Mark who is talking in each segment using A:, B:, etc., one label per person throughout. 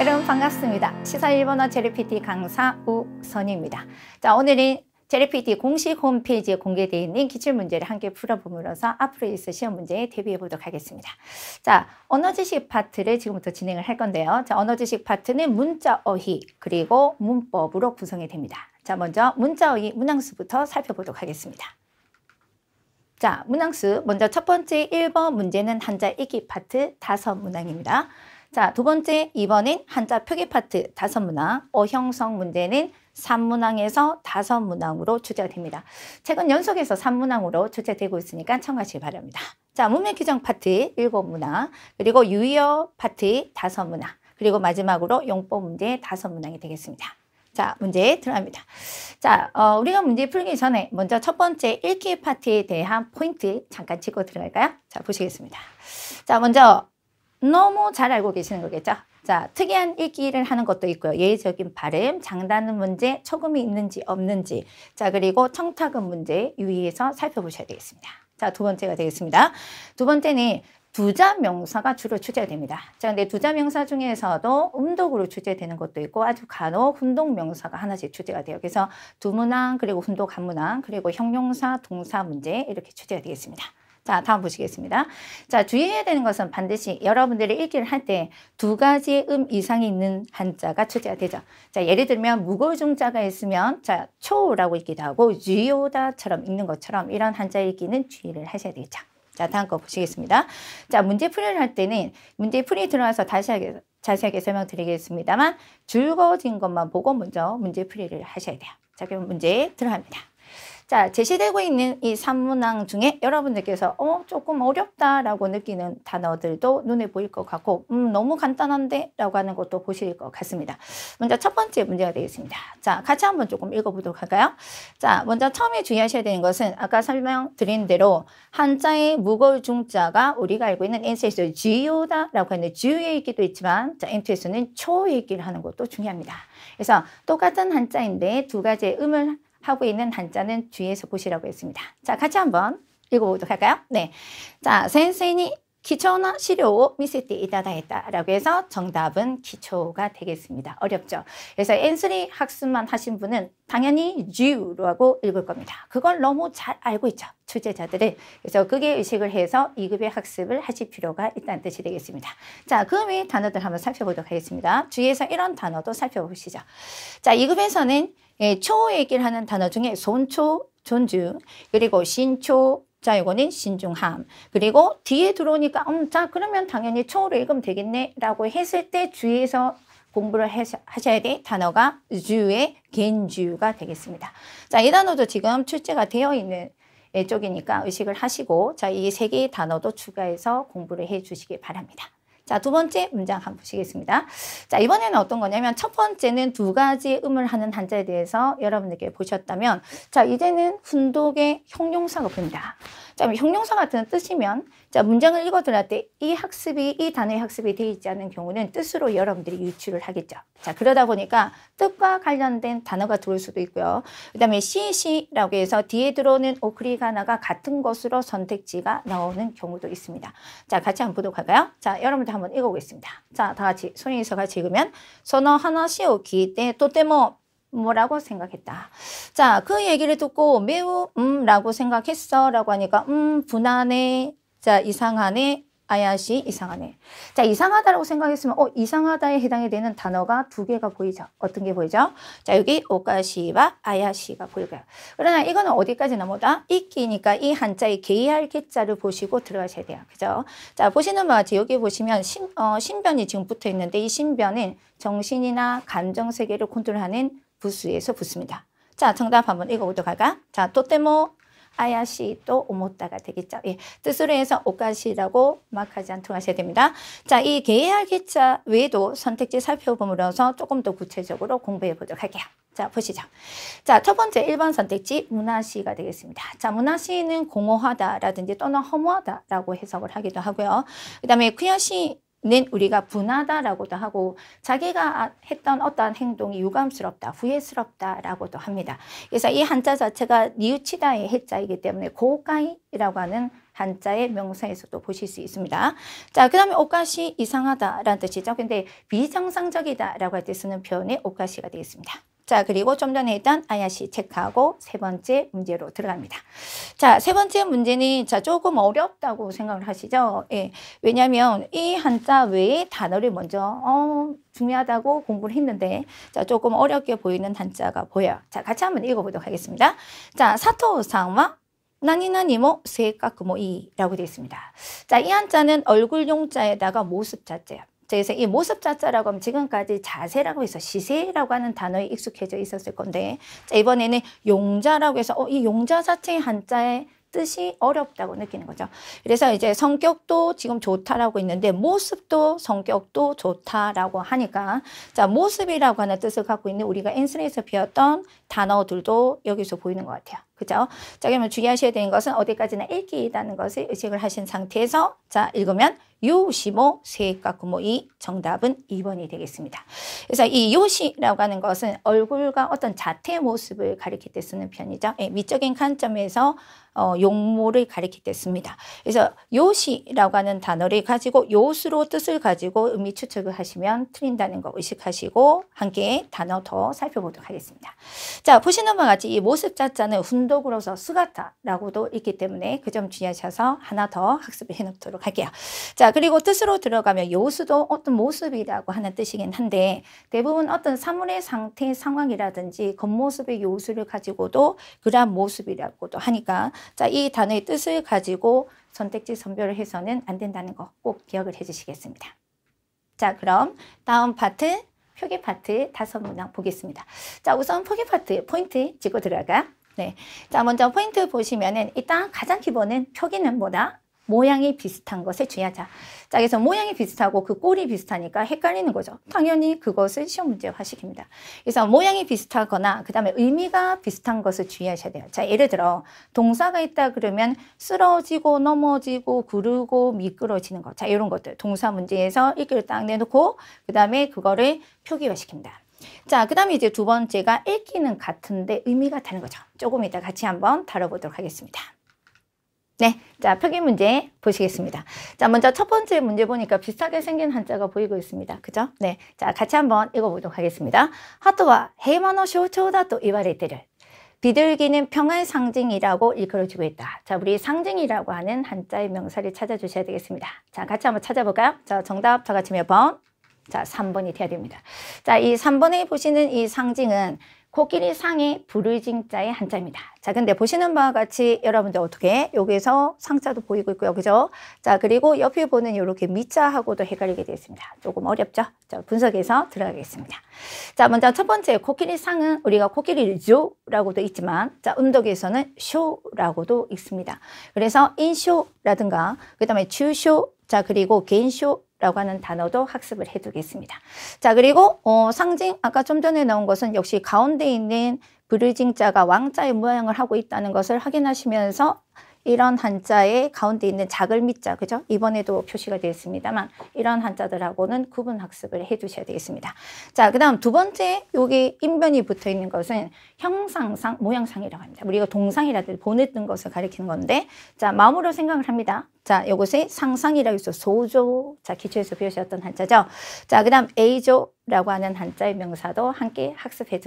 A: 여러분 반갑습니다. 시사 일본어 제리피티 강사 우선입니다. 자 오늘은 제리피티 공식 홈페이지에 공개되어 있는 기출문제를 함께 풀어보면서 앞으로 있을 시험 문제에 대비해 보도록 하겠습니다. 자, 언어지식 파트를 지금부터 진행을 할 건데요. 자, 언어지식 파트는 문자 어휘 그리고 문법으로 구성이 됩니다. 자, 먼저 문자 어휘 문항수부터 살펴보도록 하겠습니다. 자, 문항수 먼저 첫 번째 1번 문제는 한자 읽기 파트 5 문항입니다. 자, 두 번째 이번엔 한자 표기 파트 다섯 문항, 어형성 문제는 3문항에서 5문항으로 출제가 됩니다. 최근 연속해서 3문항으로 출제되고 있으니까 참고하시기 바랍니다. 자, 문맥 규정 파트 7문항, 그리고 유의어 파트 5문항, 그리고 마지막으로 용법 문제 5문항이 되겠습니다. 자, 문제 들어갑니다. 자, 어, 우리가 문제 풀기 전에 먼저 첫 번째 읽기 파트에 대한 포인트 잠깐 짚고 들어갈까요? 자, 보시겠습니다. 자, 먼저 너무 잘 알고 계시는 거겠죠? 자, 특이한 읽기를 하는 것도 있고요. 예의적인 발음, 장단음 문제, 초금이 있는지 없는지, 자, 그리고 청탁음 문제 유의해서 살펴보셔야 되겠습니다. 자, 두 번째가 되겠습니다. 두 번째는 두자 명사가 주로 출제됩니다. 자, 근데 두자 명사 중에서도 음독으로 출제되는 것도 있고 아주 간혹 훈독 명사가 하나씩 출제가 돼요. 그래서 두문항, 그리고 훈독 한문항, 그리고 형용사, 동사 문제 이렇게 출제가 되겠습니다. 자, 다음 보시겠습니다. 자, 주의해야 되는 것은 반드시 여러분들이 읽기를 할 때 두 가지의 음 이상이 있는 한자가 초제가 되죠. 자, 예를 들면 무거중자가 있으면 자, 초라고 읽기도 하고 주요다처럼 읽는 것처럼 이런 한자 읽기는 주의를 하셔야 되죠. 자, 다음 거 보시겠습니다. 자, 문제 풀이를 할 때는 문제 풀이 들어와서 다시 하게, 자세하게 설명드리겠습니다만 줄거진 것만 보고 먼저 문제 풀이를 하셔야 돼요. 자, 그럼 문제 들어갑니다. 자, 제시되고 있는 이 산문항 중에 여러분들께서 어, 조금 어렵다라고 느끼는 단어들도 눈에 보일 것 같고 음, 너무 간단한데? 라고 하는 것도 보실 것 같습니다. 먼저 첫 번째 문제가 되겠습니다. 자, 같이 한번 조금 읽어보도록 할까요? 자, 먼저 처음에 주의하셔야 되는 것은 아까 설명드린 대로 한자의 무거울 중자가 우리가 알고 있는 NC에서 지요다라고 하는 지유의 있기도 있지만 자, 엔트에서는 초의 있기를 하는 것도 중요합니다. 그래서 똑같은 한자인데 두 가지의 음을 하고 있는 단자는 뒤에서 보시라고 했습니다. 자, 같이 한번 읽어보도록 할까요? 네. 자, 선생이 기초나 시료 오 미세티 이다다했다라고 해서 정답은 기초가 되겠습니다. 어렵죠. 그래서 엔 N3 학습만 하신 분은 당연히 G라고 읽을 겁니다. 그걸 너무 잘 알고 있죠. 출제자들은. 그래서 그게 의식을 해서 2급의 학습을 하실 필요가 있다는 뜻이 되겠습니다. 자, 그 외의 단어들 한번 살펴보도록 하겠습니다. 주위에서 이런 단어도 살펴보시죠. 자, 2급에서는 예, 초 얘기를 하는 단어 중에 손초, 존주 그리고 신초, 자, 요거는 신중함. 그리고 뒤에 들어오니까, 음, 자, 그러면 당연히 초로 읽으면 되겠네. 라고 했을 때주위에서 공부를 하셔야 될 단어가 주의 겐주가 되겠습니다. 자, 이 단어도 지금 출제가 되어 있는 예, 쪽이니까 의식을 하시고, 자, 이 세 개의 단어도 추가해서 공부를 해 주시기 바랍니다. 자, 두 번째 문장 한번 보시겠습니다. 자, 이번에는 어떤 거냐면 첫 번째는 두 가지 음을 하는 한자에 대해서 여러분들께 보셨다면 자, 이제는 훈독의 형용사가 봅니다. 자, 형용사 같은 뜻이면 자, 문장을 읽어드릴 때이 학습이 이 단어의 학습이 되어 있지 않은 경우는 뜻으로 여러분들이 유출을 하겠죠. 자, 그러다 보니까 뜻과 관련된 단어가 들어올 수도 있고요. 그다음에 시시라고 해서 뒤에 들어오는 오크리가나가 같은 것으로 선택지가 나오는 경우도 있습니다. 자, 같이 한번 보도록 할까요? 자, 여러분들 한번 한번 읽어보겠습니다. 자, 다 같이 손에서 같이 읽으면 선어 하나시오 기때 또때모 뭐라고 생각했다. 자, 그 얘기를 듣고 매우 음라고 생각했어 라고 하니까 음 분하네. 자, 이상하네. 아야시 이상하네. 자, 이상하다라고 생각했으면 어, 이상하다에 해당이 되는 단어가 두 개가 보이죠. 어떤 게 보이죠? 자, 여기 오카시와 아야시가 보이고요. 그러나 이거는 어디까지 넘어다? 이끼니까 이 한자의 개이할 개자를 보시고 들어가셔야 돼요. 그죠? 자, 보시는 바와 같이 여기 보시면 신, 어, 신변이 지금 붙어 있는데 이 신변은 정신이나 감정 세계를 컨트롤하는 부수에서 붙습니다. 자, 정답 한번 읽어보도록 할까? 자, 또때모 아야시또 오모다가 되겠죠. 예, 뜻으로 해서 오가시라고 막하지 않도록 하셔야 됩니다. 자, 이 계약계자 외에도 선택지 살펴보면서 조금 더 구체적으로 공부해 보도록 할게요. 자, 보시죠. 자, 첫 번째 1번 선택지 문화시가 되겠습니다. 자, 문화시는 공허하다라든지 또는 허무하다라고 해석을 하기도 하고요. 그 다음에 쿠야시 는 우리가 분하다라고도 하고 자기가 했던 어떠한 행동이 유감스럽다, 후회스럽다라고도 합니다. 그래서 이 한자 자체가 니우치다의 해자이기 때문에 고가이라고 하는 한자의 명사에서도 보실 수 있습니다. 자, 그 다음에 오가시 이상하다라는 뜻이죠. 근데 비정상적이다라고 할 때 쓰는 표현이오가시가 되겠습니다. 자, 그리고 좀 전에 했던 아야시 체크하고 세 번째 문제로 들어갑니다. 자, 세 번째 문제는 자, 조금 어렵다고 생각을 하시죠? 예. 왜냐면 이 한자 외에 단어를 먼저, 어, 중요하다고 공부를 했는데, 자, 조금 어렵게 보이는 한자가 보여요. 자, 같이 한번 읽어보도록 하겠습니다. 자, 사토상와 나니나니모 性格も모이라고 되어 있습니다. 자, 이 한자는 얼굴 용자에다가 모습 자자예요. 그래서 이 모습 자자라고 하면 지금까지 자세라고 해서 시세라고 하는 단어에 익숙해져 있었을 건데 자, 이번에는 용자라고 해서 어, 이 용자 자체의 한자에 뜻이 어렵다고 느끼는 거죠. 그래서 이제 성격도 지금 좋다라고 있는데 모습도 성격도 좋다라고 하니까 자 모습이라고 하는 뜻을 갖고 있는 우리가 엔스레에서 배웠던 단어들도 여기서 보이는 것 같아요. 그죠? 자 그러면 주의하셔야 되는 것은 어디까지나 읽기라는 것을 의식을 하신 상태에서 자 읽으면 요시 모 세각 구모이 정답은 2번이 되겠습니다. 그래서 이 요시라고 하는 것은 얼굴과 어떤 자태 모습을 가리킬 때 쓰는 편이죠. 예, 미적인 관점에서 어, 용모를 가리킬 때 씁니다. 그래서 요시라고 하는 단어를 가지고 요수로 뜻을 가지고 의미 추측을 하시면 틀린다는 거 의식하시고 함께 단어 더 살펴보도록 하겠습니다. 자 보시는 바와 같이 이 모습 자자는 훈독으로서 스가타라고도 있기 때문에 그 점 주의하셔서 하나 더 학습을 해놓도록 할게요. 자 그리고 뜻으로 들어가면 요수도 어떤 모습이라고 하는 뜻이긴 한데 대부분 어떤 사물의 상태, 상황이라든지 겉모습의 요수를 가지고도 그러한 모습이라고도 하니까 자, 이 단어의 뜻을 가지고 선택지 선별을 해서는 안 된다는 거 꼭 기억을 해 주시겠습니다. 자, 그럼 다음 파트 표기 파트 다섯 문항 보겠습니다. 자, 우선 표기 파트 포인트 짚고 들어가. 네. 자, 먼저 포인트 보시면은 일단 가장 기본은 표기는 뭐다? 모양이 비슷한 것에 주의하자. 자, 그래서 모양이 비슷하고 그 꼴이 비슷하니까 헷갈리는 거죠. 당연히 그것은 시험 문제 화식입니다. 그래서 모양이 비슷하거나 그 다음에 의미가 비슷한 것을 주의하셔야 돼요. 자, 예를 들어 동사가 있다 그러면 쓰러지고 넘어지고 구르고 미끄러지는 것. 자, 이런 것들. 동사 문제에서 읽기를딱 내놓고 그 다음에 그거를 표기화시킵니다. 자, 그 다음에 이제 두 번째가 읽기는 같은데 의미가 다른 거죠. 조금 이따 같이 한번 다뤄보도록 하겠습니다. 네, 자 표기 문제 보시겠습니다. 자 먼저 첫 번째 문제 보니까 비슷하게 생긴 한자가 보이고 있습니다. 그죠? 네, 자 같이 한번 읽어보도록 하겠습니다. 하토와 헤이마노 쇼초다도 이와레테를 비둘기는 평화의 상징이라고 일컬어지고 있다. 자, 우리 상징이라고 하는 한자의 명사를 찾아주셔야 되겠습니다. 자, 같이 한번 찾아볼까요? 자, 정답 다 같이 몇 번? 자, 3번이 돼야 됩니다. 자, 이 3번에 보시는 이 상징은 코끼리 상의 부르징자의 한자입니다. 자, 근데 보시는 바와 같이 여러분들 어떻게 여기서 에 상자도 보이고 있고요. 그죠? 자, 그리고 옆에 보는 이렇게 미자하고도 헷갈리게 되어 있습니다. 조금 어렵죠? 자, 분석해서 들어가겠습니다. 자, 먼저 첫 번째 코끼리 상은 우리가 코끼리 조라고도 있지만 자, 음덕에서는 쇼라고도 있습니다. 그래서 인쇼라든가 그다음에 주쇼 자, 그리고 개인쇼 라고 하는 단어도 학습을 해두겠습니다. 자 그리고 어, 상징 아까 좀 전에 나온 것은 역시 가운데 있는 브리징자가 왕자의 모양을 하고 있다는 것을 확인하시면서 이런 한자의 가운데 있는 작을 밑자 그죠? 이번에도 표시가 되어 습니다만 이런 한자들하고는 구분 학습을 해 두셔야 되겠습니다. 자, 그다음 두 번째 여기 인변이 붙어 있는 것은 형상상 모양상이라고 합니다. 우리가 동상이라든 보냈던 것을 가리키는 건데 자, 마음으로 생각을 합니다. 자, 이것이 상상이라고 해서 소조. 자, 기초에서 배우셨던 한자죠. 자, 그다음 에이조라고 하는 한자의 명사도 함께 학습해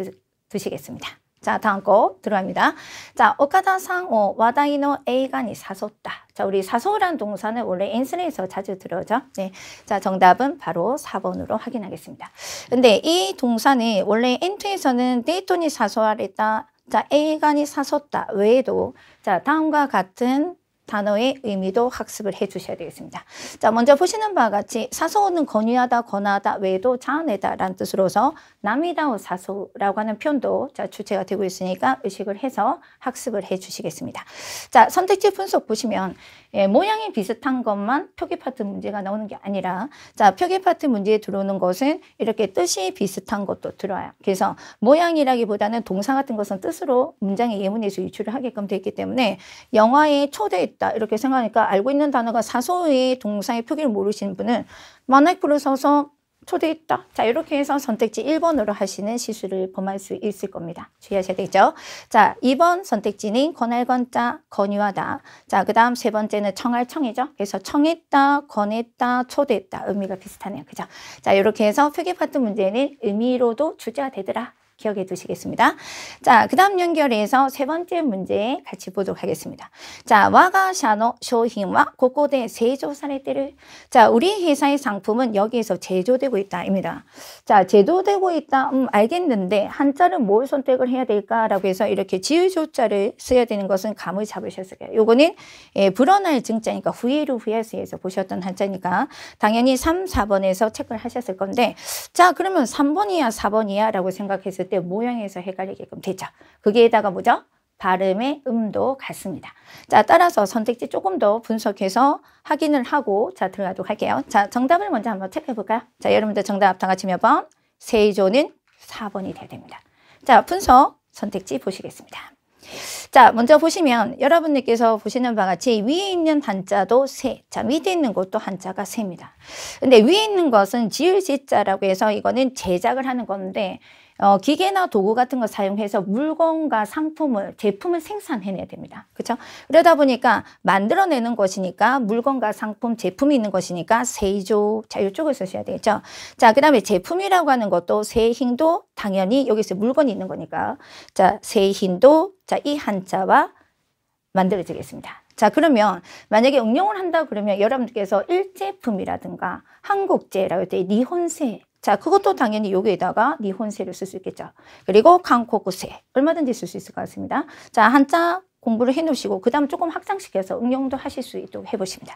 A: 두시겠습니다. 자, 다음 곡 들어갑니다. 자, 오카다상오 와다이노 에이간이 사소다 자, 우리 사소란 동사는 원래 엔슨에서 자주 들어오죠. 네. 자, 정답은 바로 4번으로 확인하겠습니다. 근데 이 동사는 원래 엔트에서는 데이톤이 사소하랬다. 자, 에이간이 사소다 외에도 자, 다음과 같은 단어의 의미도 학습을 해주셔야 되겠습니다. 자, 먼저 보시는 바와 같이 사소는 권유하다, 권하다, 외도 에 자아내다 라는 뜻으로서 남이다운 사소라고 하는 표현도 자, 주체가 되고 있으니까 의식을 해서 학습을 해주시겠습니다. 자, 선택지 분석 보시면 예, 모양이 비슷한 것만 표기 파트 문제가 나오는 게 아니라 자 표기 파트 문제에 들어오는 것은 이렇게 뜻이 비슷한 것도 들어와요. 그래서 모양이라기보다는 동사 같은 것은 뜻으로 문장의 예문에서 유출을 하게끔 되어 있기 때문에 영화에 초대했다 이렇게 생각하니까 알고 있는 단어가 사소의 동사의 표기를 모르시는 분은 만화에 풀을 써서 초대했다. 자, 이렇게 해서 선택지 1번으로 하시는 시술을 범할 수 있을 겁니다. 주의하셔야 되죠. 자, 2번 선택지는 권할건자, 권유하다. 자, 그 다음 세 번째는 청할청이죠. 그래서 청했다, 권했다, 초대했다. 의미가 비슷하네요. 그죠? 자, 이렇게 해서 표기 파트 문제는 의미로도 주제가 되더라. 기억해 두시겠습니다. 자, 그 다음 연결해서 세 번째 문제 같이 보도록 하겠습니다. 자, 와가샤노 쇼 h 와 고고대 세조사례때를 자, 우리 회사의 상품은 여기에서 제조되고 있다입니다. 자, 제조되고 있다. 음, 알겠는데 한자를 뭘 선택을 해야 될까라고 해서 이렇게 지우조자를 써야 되는 것은 감을 잡으셨어요 요거는 예, 불어날 증자니까 후예로 후예스에서 보셨던 한자니까 당연히 3, 4번에서 체크를 하셨을 건데 자, 그러면 3번이야, 4번이야라고 생각했을 때때 모양에서 헷갈리게끔 되죠. 거기에다가 뭐죠? 발음의 음도 같습니다. 자, 따라서 선택지 조금 더 분석해서 확인을 하고 자 들어가도록 할게요. 자, 정답을 먼저 한번 체크해 볼까요? 자, 여러분들 정답 다 같이 몇 번? 세조는 4번이 되어야 됩니다. 자, 분석 선택지 보시겠습니다. 자, 먼저 보시면 여러분들께서 보시는 바와 같이 위에 있는 한자도 세, 자, 밑에 있는 것도 한자가 세입니다. 근데 위에 있는 것은 지을 지자라고 해서 이거는 제작을 하는 건데 어, 기계나 도구 같은 걸 사용해서 물건과 상품을 제품을 생산해내야 됩니다. 그렇죠? 그러다 보니까 만들어내는 것이니까 물건과 상품 제품이 있는 것이니까 세조 자 이쪽을 쓰셔야 되겠죠. 자 그다음에 제품이라고 하는 것도 세흰도 당연히 여기서 물건이 있는 거니까 자 세흰도 자 이 한자와 만들어지겠습니다. 자 그러면 만약에 응용을 한다 그러면 여러분께서 일제품이라든가 한국제라고 할때 니혼세 자, 그것도 당연히 여기에다가 니혼세를 쓸 수 있겠죠. 그리고 강코구세 얼마든지 쓸 수 있을 것 같습니다. 자, 한자 공부를 해놓으시고 그 다음 조금 확장시켜서 응용도 하실 수 있도록 해보십니다.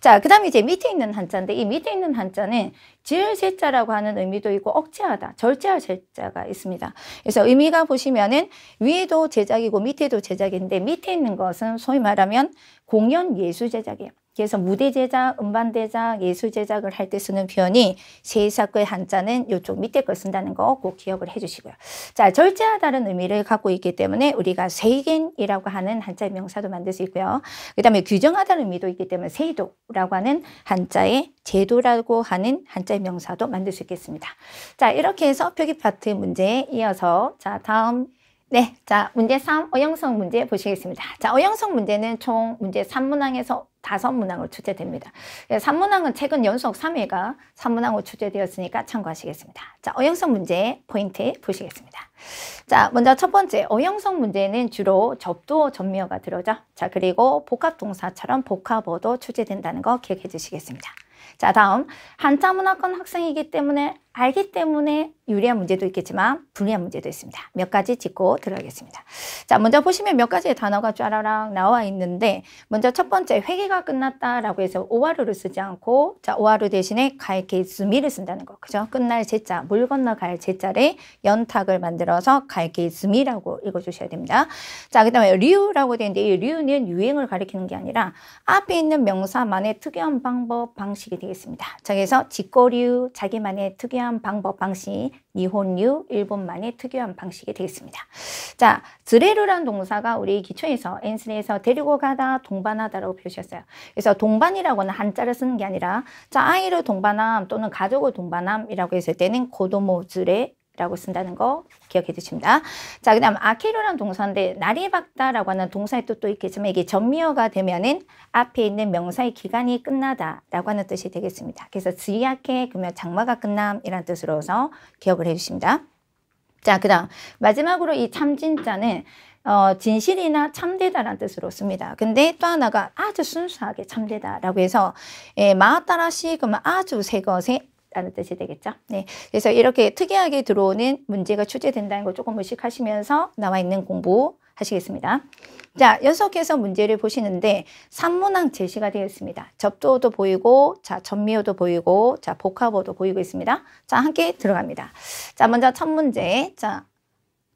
A: 자, 그 다음에 이제 밑에 있는 한자인데 이 밑에 있는 한자는 질세자라고 하는 의미도 있고 억제하다, 절제할 세자가 있습니다. 그래서 의미가 보시면은 위에도 제작이고 밑에도 제작인데 밑에 있는 것은 소위 말하면 공연 예술 제작이에요. 그래서 무대 제작, 음반 제작, 예술 제작을 할 때 쓰는 표현이 세 제작의 한자는 이쪽 밑에 걸 쓴다는 거 꼭 기억을 해주시고요. 자, 절제하다는 의미를 갖고 있기 때문에 우리가 세겐이라고 이 하는 한자의 명사도 만들 수 있고요. 그다음에 규정하다는 의미도 있기 때문에 세도라고 이 하는 한자의 제도라고 하는 한자의 명사도 만들 수 있겠습니다. 자, 이렇게 해서 표기 파트 문제에 이어서 자 다음. 네, 자 문제 3 어영성 문제 보시겠습니다. 자 어영성 문제는 총 문제 3문항에서 다섯 문항으로 출제됩니다. 3문항은 예, 최근 연속 3회가 3문항으로 출제되었으니까 참고하시겠습니다. 자, 어형성 문제 포인트 보시겠습니다. 자, 먼저 첫 번째 어형성 문제는 주로 접두어 전미어가 들어죠. 오 자, 그리고 복합동사처럼 복합어도 출제된다는 거 기억해 주시겠습니다. 자, 다음 한자 문화권 학생이기 때문에 알기 때문에 유리한 문제도 있겠지만 불리한 문제도 있습니다. 몇 가지 짚고 들어가겠습니다. 자, 먼저 보시면 몇 가지의 단어가 쫘라랑 나와 있는데 먼저 첫 번째 회계가 끝났다라고 해서 오하루를 쓰지 않고 자, 오하루 대신에 갈이케이스미를 쓴다는 거. 그죠? 끝날 제자, 물 건너 갈 제자를 연탁을 만들어서 가이케이스미라고 읽어 주셔야 됩니다. 자, 그다음에 류라고 되는데 이 류는 유행을 가리키는 게 아니라 앞에 있는 명사만의 특이한 방법 방식이 되겠습니다. 자, 그래서 직거류 자기만의 특이한 특이한 방법 방식, 니혼류 일본만의 특이한 방식이 되겠습니다. 자, 드레루란 동사가 우리 기초에서 엔스에서 데리고 가다, 동반하다라고 표시했어요. 그래서 동반이라고는 한자를 쓰는 게 아니라 자, 아이를 동반함 또는 가족을 동반함이라고 했을 때는 고도모드레 라고 쓴다는 거 기억해 두십니다 자, 그 다음 아케로란 동사인데 날이 밝다라고 하는 동사의 뜻도 있겠지만 이게 전미어가 되면은 앞에 있는 명사의 기간이 끝나다라고 하는 뜻이 되겠습니다. 그래서 지약해 그러면 장마가 끝남이란 뜻으로서 기억을 해 주십니다. 자, 그 다음 마지막으로 이 참진자는 어, 진실이나 참되다라는 뜻으로 씁니다. 근데 또 하나가 아주 순수하게 참되다라고 해서 예, 마따라시 그러면 아주 새 것에 라는 뜻이 되겠죠. 네, 그래서 이렇게 특이하게 들어오는 문제가 출제된다는 걸 조금 의식하시면서 나와 있는 공부 하시겠습니다. 자, 연속해서 문제를 보시는데 산문항 제시가 되겠습니다. 접두어도 보이고, 자, 전미어도 보이고, 자, 복합어도 보이고 있습니다. 자, 함께 들어갑니다. 자, 먼저 첫 문제. 자,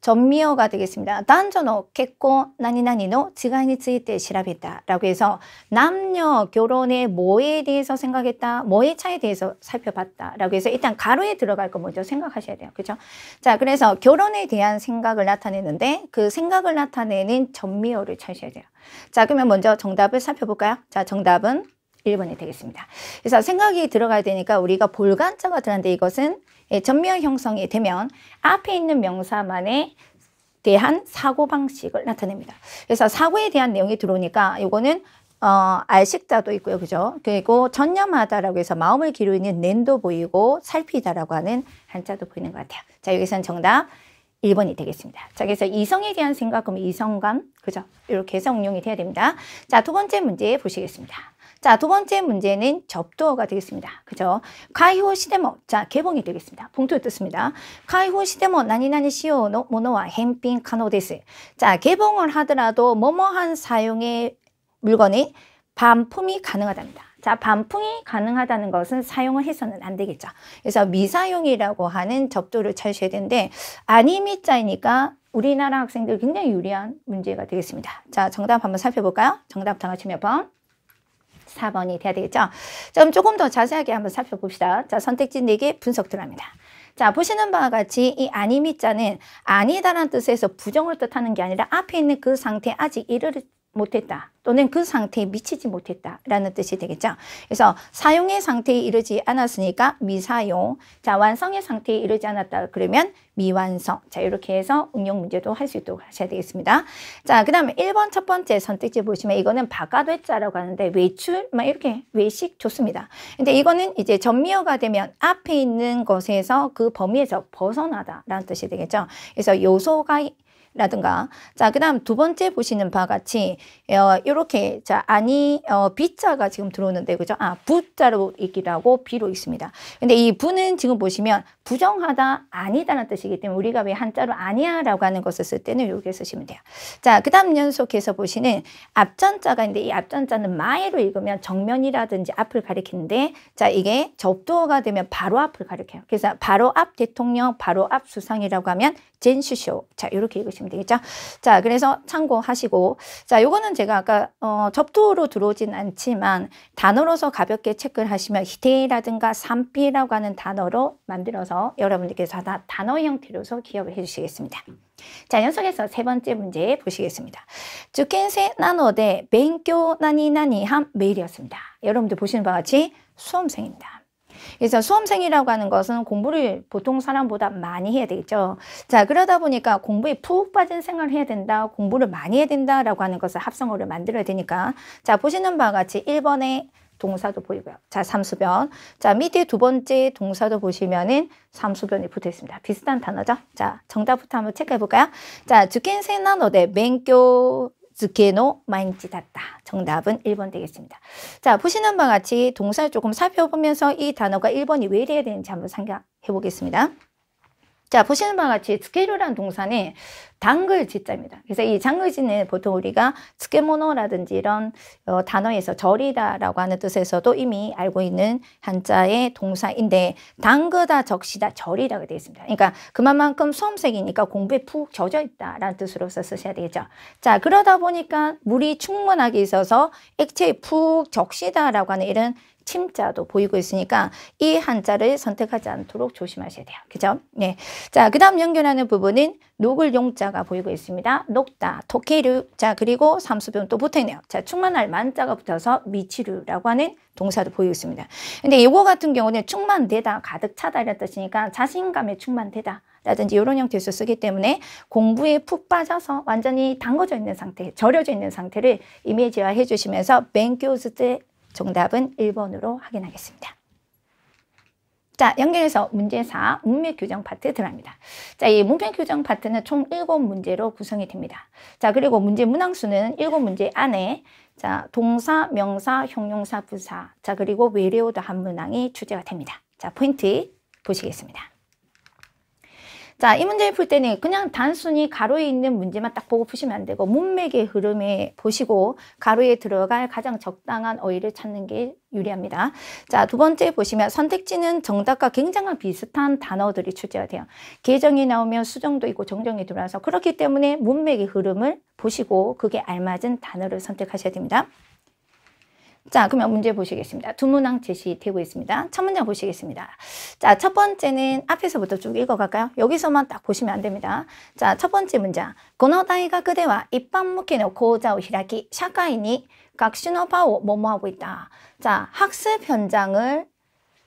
A: 전미어가 되겠습니다. 단전의 結婚 나니나니 の違いについ시라べた라고 해서 남녀 결혼의 뭐에 대해서 생각했다, 뭐의 차에 대해서 살펴봤다라고 해서 일단 가로에 들어갈 거 먼저 생각하셔야 돼요. 그렇죠? 자, 그래서 결혼에 대한 생각을 나타내는데 그 생각을 나타내는 전미어를 찾으셔야 돼요. 자, 그러면 먼저 정답을 살펴볼까요? 자, 정답은 1번이 되겠습니다. 그래서 생각이 들어가야 되니까 우리가 볼간자가 들어는데 이것은 예, 전면 형성이 되면 앞에 있는 명사만에 대한 사고방식을 나타냅니다. 그래서 사고에 대한 내용이 들어오니까 이거는 어, 알식자도 있고요. 그죠? 그리고 전념하다라고 해서 마음을 기르는 낸도 보이고 살피다라고 하는 한자도 보이는 것 같아요. 자, 여기서는 정답 1번이 되겠습니다. 자, 그래서 이성에 대한 생각, 그럼 이성감, 그죠? 이렇게 해서 응용이 돼야 됩니다. 자, 두 번째 문제 보시겠습니다. 자, 두 번째 문제는 접도어가 되겠습니다. 그죠? 카이호 시데모 자, 개봉이 되겠습니다. 봉투에 뜯습니다. 카이호 시데모 나니나니 시오노 모노와 햄핑 카노데스. 자, 개봉을 하더라도 뭐뭐한 사용의 물건이 반품이 가능하답니다. 자, 반품이 가능하다는 것은 사용을 해서는 안 되겠죠. 그래서 미사용이라고 하는 접도를 찾으셔야 되는데 아니미자이니까 우리나라 학생들 굉장히 유리한 문제가 되겠습니다. 자, 정답 한번 살펴볼까요? 정답 다 같이 몇 번? 4번이 돼야 되겠죠. 좀 조금 더 자세하게 한번 살펴봅시다. 자, 선택지 4개 분석 들어갑니다. 자, 보시는 바와 같이 이 아니미 자는 아니다라는 뜻에서 부정을 뜻하는 게 아니라 앞에 있는 그상태 아직 이르, 못했다 또는 그 상태에 미치지 못했다라는 뜻이 되겠죠. 그래서 사용의 상태에 이르지 않았으니까 미사용, 자 완성의 상태에 이르지 않았다 그러면 미완성. 자 이렇게 해서 응용 문제도 할 수 있도록 하셔야 되겠습니다. 자 그다음에 1번 첫 번째 선택지 보시면 이거는 바가도자라고 하는데 외출 막 이렇게 외식 좋습니다. 근데 이거는 이제 전미어가 되면 앞에 있는 것에서 그 범위에서 벗어나다라는 뜻이 되겠죠. 그래서 요소가 라든가 자 그다음 두 번째 보시는 바와 같이 어, 이렇게 자 아니 어, 비자가 지금 들어오는데 그죠 아 부자로 읽기라고 비로 있습니다 근데 이 부는 지금 보시면 부정하다 아니다라는 뜻이기 때문에 우리가 왜 한자로 아니야라고 하는 것을 쓸 때는 이렇게 쓰시면 돼요 자 그다음 연속해서 보시는 앞전자가 있는데 이 앞전자는 마에로 읽으면 정면이라든지 앞을 가리키는데 자 이게 접두어가 되면 바로 앞을 가리켜요 그래서 바로 앞 대통령 바로 앞 수상이라고 하면 젠슈쇼 자 이렇게 읽으시면 생시면 되겠죠. 자, 그래서 참고하시고 자, 요거는 제가 아까 어, 접두로 들어오진 않지만 단어로서 가볍게 체크를 하시면 히데이라든가 삼피라고 하는 단어로 만들어서 여러분들께서 다 단어 형태로서 기억을 해주시겠습니다. 자, 연속해서 세 번째 문제 보시겠습니다. 주켄세 나노대 뱅교 나니 나니 한 메일이었습니다. 여러분들 보시는 바와 같이 수험생입니다. 그래서 수험생이라고 하는 것은 공부를 보통 사람보다 많이 해야 되겠죠. 자, 그러다 보니까 공부에 푹 빠진 생활을 해야 된다, 공부를 많이 해야 된다라고 하는 것을 합성어를 만들어야 되니까. 자, 보시는 바와 같이 1번에 동사도 보이고요. 자, 삼수변. 자, 밑에 두 번째 동사도 보시면은 삼수변이 붙어 있습니다. 비슷한 단어죠? 자, 정답부터 한번 체크해 볼까요? 자, 주켄세나노데 맹교 스케노 마인치 닫다. 정답은 1번 되겠습니다. 자, 보시는 바와 같이 동사를 조금 살펴보면서 이 단어가 1번이 왜 이래야 되는지 한번 생각해 보겠습니다. 자, 보시는 바와 같이 스케일이라는 동사는 당글 지자입니다. 그래서 이당글지는 보통 우리가 스케모노라든지 이런 어, 단어에서 절이다라고 하는 뜻에서도 이미 알고 있는 한자의 동사인데 당그다 적시다 절이라고 되어 있습니다. 그러니까 그만큼 수험생이니까 공부에 푹 젖어 있다라는 뜻으로서 쓰셔야 되죠. 자 그러다 보니까 물이 충분하게 있어서 액체에 푹 적시다라고 하는 이런 침자도 보이고 있으니까 이 한자를 선택하지 않도록 조심하셔야 돼요. 그죠? 네. 자, 그 다음 연결하는 부분은 녹을 용자가 보이고 있습니다. 녹다, 토케류. 자, 그리고 삼수병또 붙어있네요. 자, 충만할 만자가 붙어서 미치류라고 하는 동사도 보이고 있습니다. 근데 이거 같은 경우는 충만되다, 가득 차다 이랬 뜻이니까 자신감에 충만되다. 라든지 이런 형태에서 쓰기 때문에 공부에 푹 빠져서 완전히 담궈져 있는 상태, 절여져 있는 상태를 이미지화 해주시면서 맹교스때 정답은 1번으로 확인하겠습니다. 자, 연결해서 문제 4, 문맥 규정 파트 들어갑니다. 자, 이 문맥 규정 파트는 총 7문제로 구성이 됩니다. 자, 그리고 문제 문항수는 7문제 안에 자, 동사, 명사, 형용사, 부사, 자, 그리고 외래어도 한 문항이 출제가 됩니다. 자, 포인트 보시겠습니다. 자, 이 문제 풀 때는 그냥 단순히 가로에 있는 문제만 딱 보고 푸시면 안 되고 문맥의 흐름에 보시고 가로에 들어갈 가장 적당한 어휘를 찾는 게 유리합니다. 자, 두 번째 보시면 선택지는 정답과 굉장히 비슷한 단어들이 출제가 돼요. 계정이 나오면 수정도 있고 정정이 들어와서 그렇기 때문에 문맥의 흐름을 보시고 그게 알맞은 단어를 선택하셔야 됩니다. 자, 그러면 문제 보시겠습니다. 두 문항 제시되고 있습니다. 첫문장 보시겠습니다. 자, 첫 번째는 앞에서부터 쭉 읽어갈까요? 여기서만 딱 보시면 안 됩니다. 자, 첫 번째 문장. この大学では一般向けの講座を開き、社会に学習の場を모모하고 있다. 자, 학습 현장을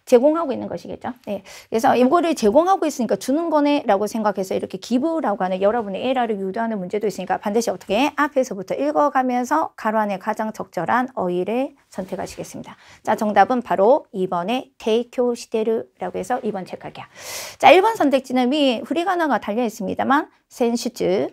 A: 제공하고 있는 것이겠죠. 네. 그래서 음. 이거를 제공하고 있으니까 주는 거네라고 생각해서 이렇게 기부라고 하는 여러분의 에라를 유도하는 문제도 있으니까 반드시 어떻게 앞에서부터 읽어가면서 가로 안에 가장 적절한 어휘를 선택하시겠습니다. 자, 정답은 바로 2번의 테이 시데르라고 해서 2번 책갈게요. 자, 1번 선택지는 위 후리가나가 달려 있습니다만 센슈즈,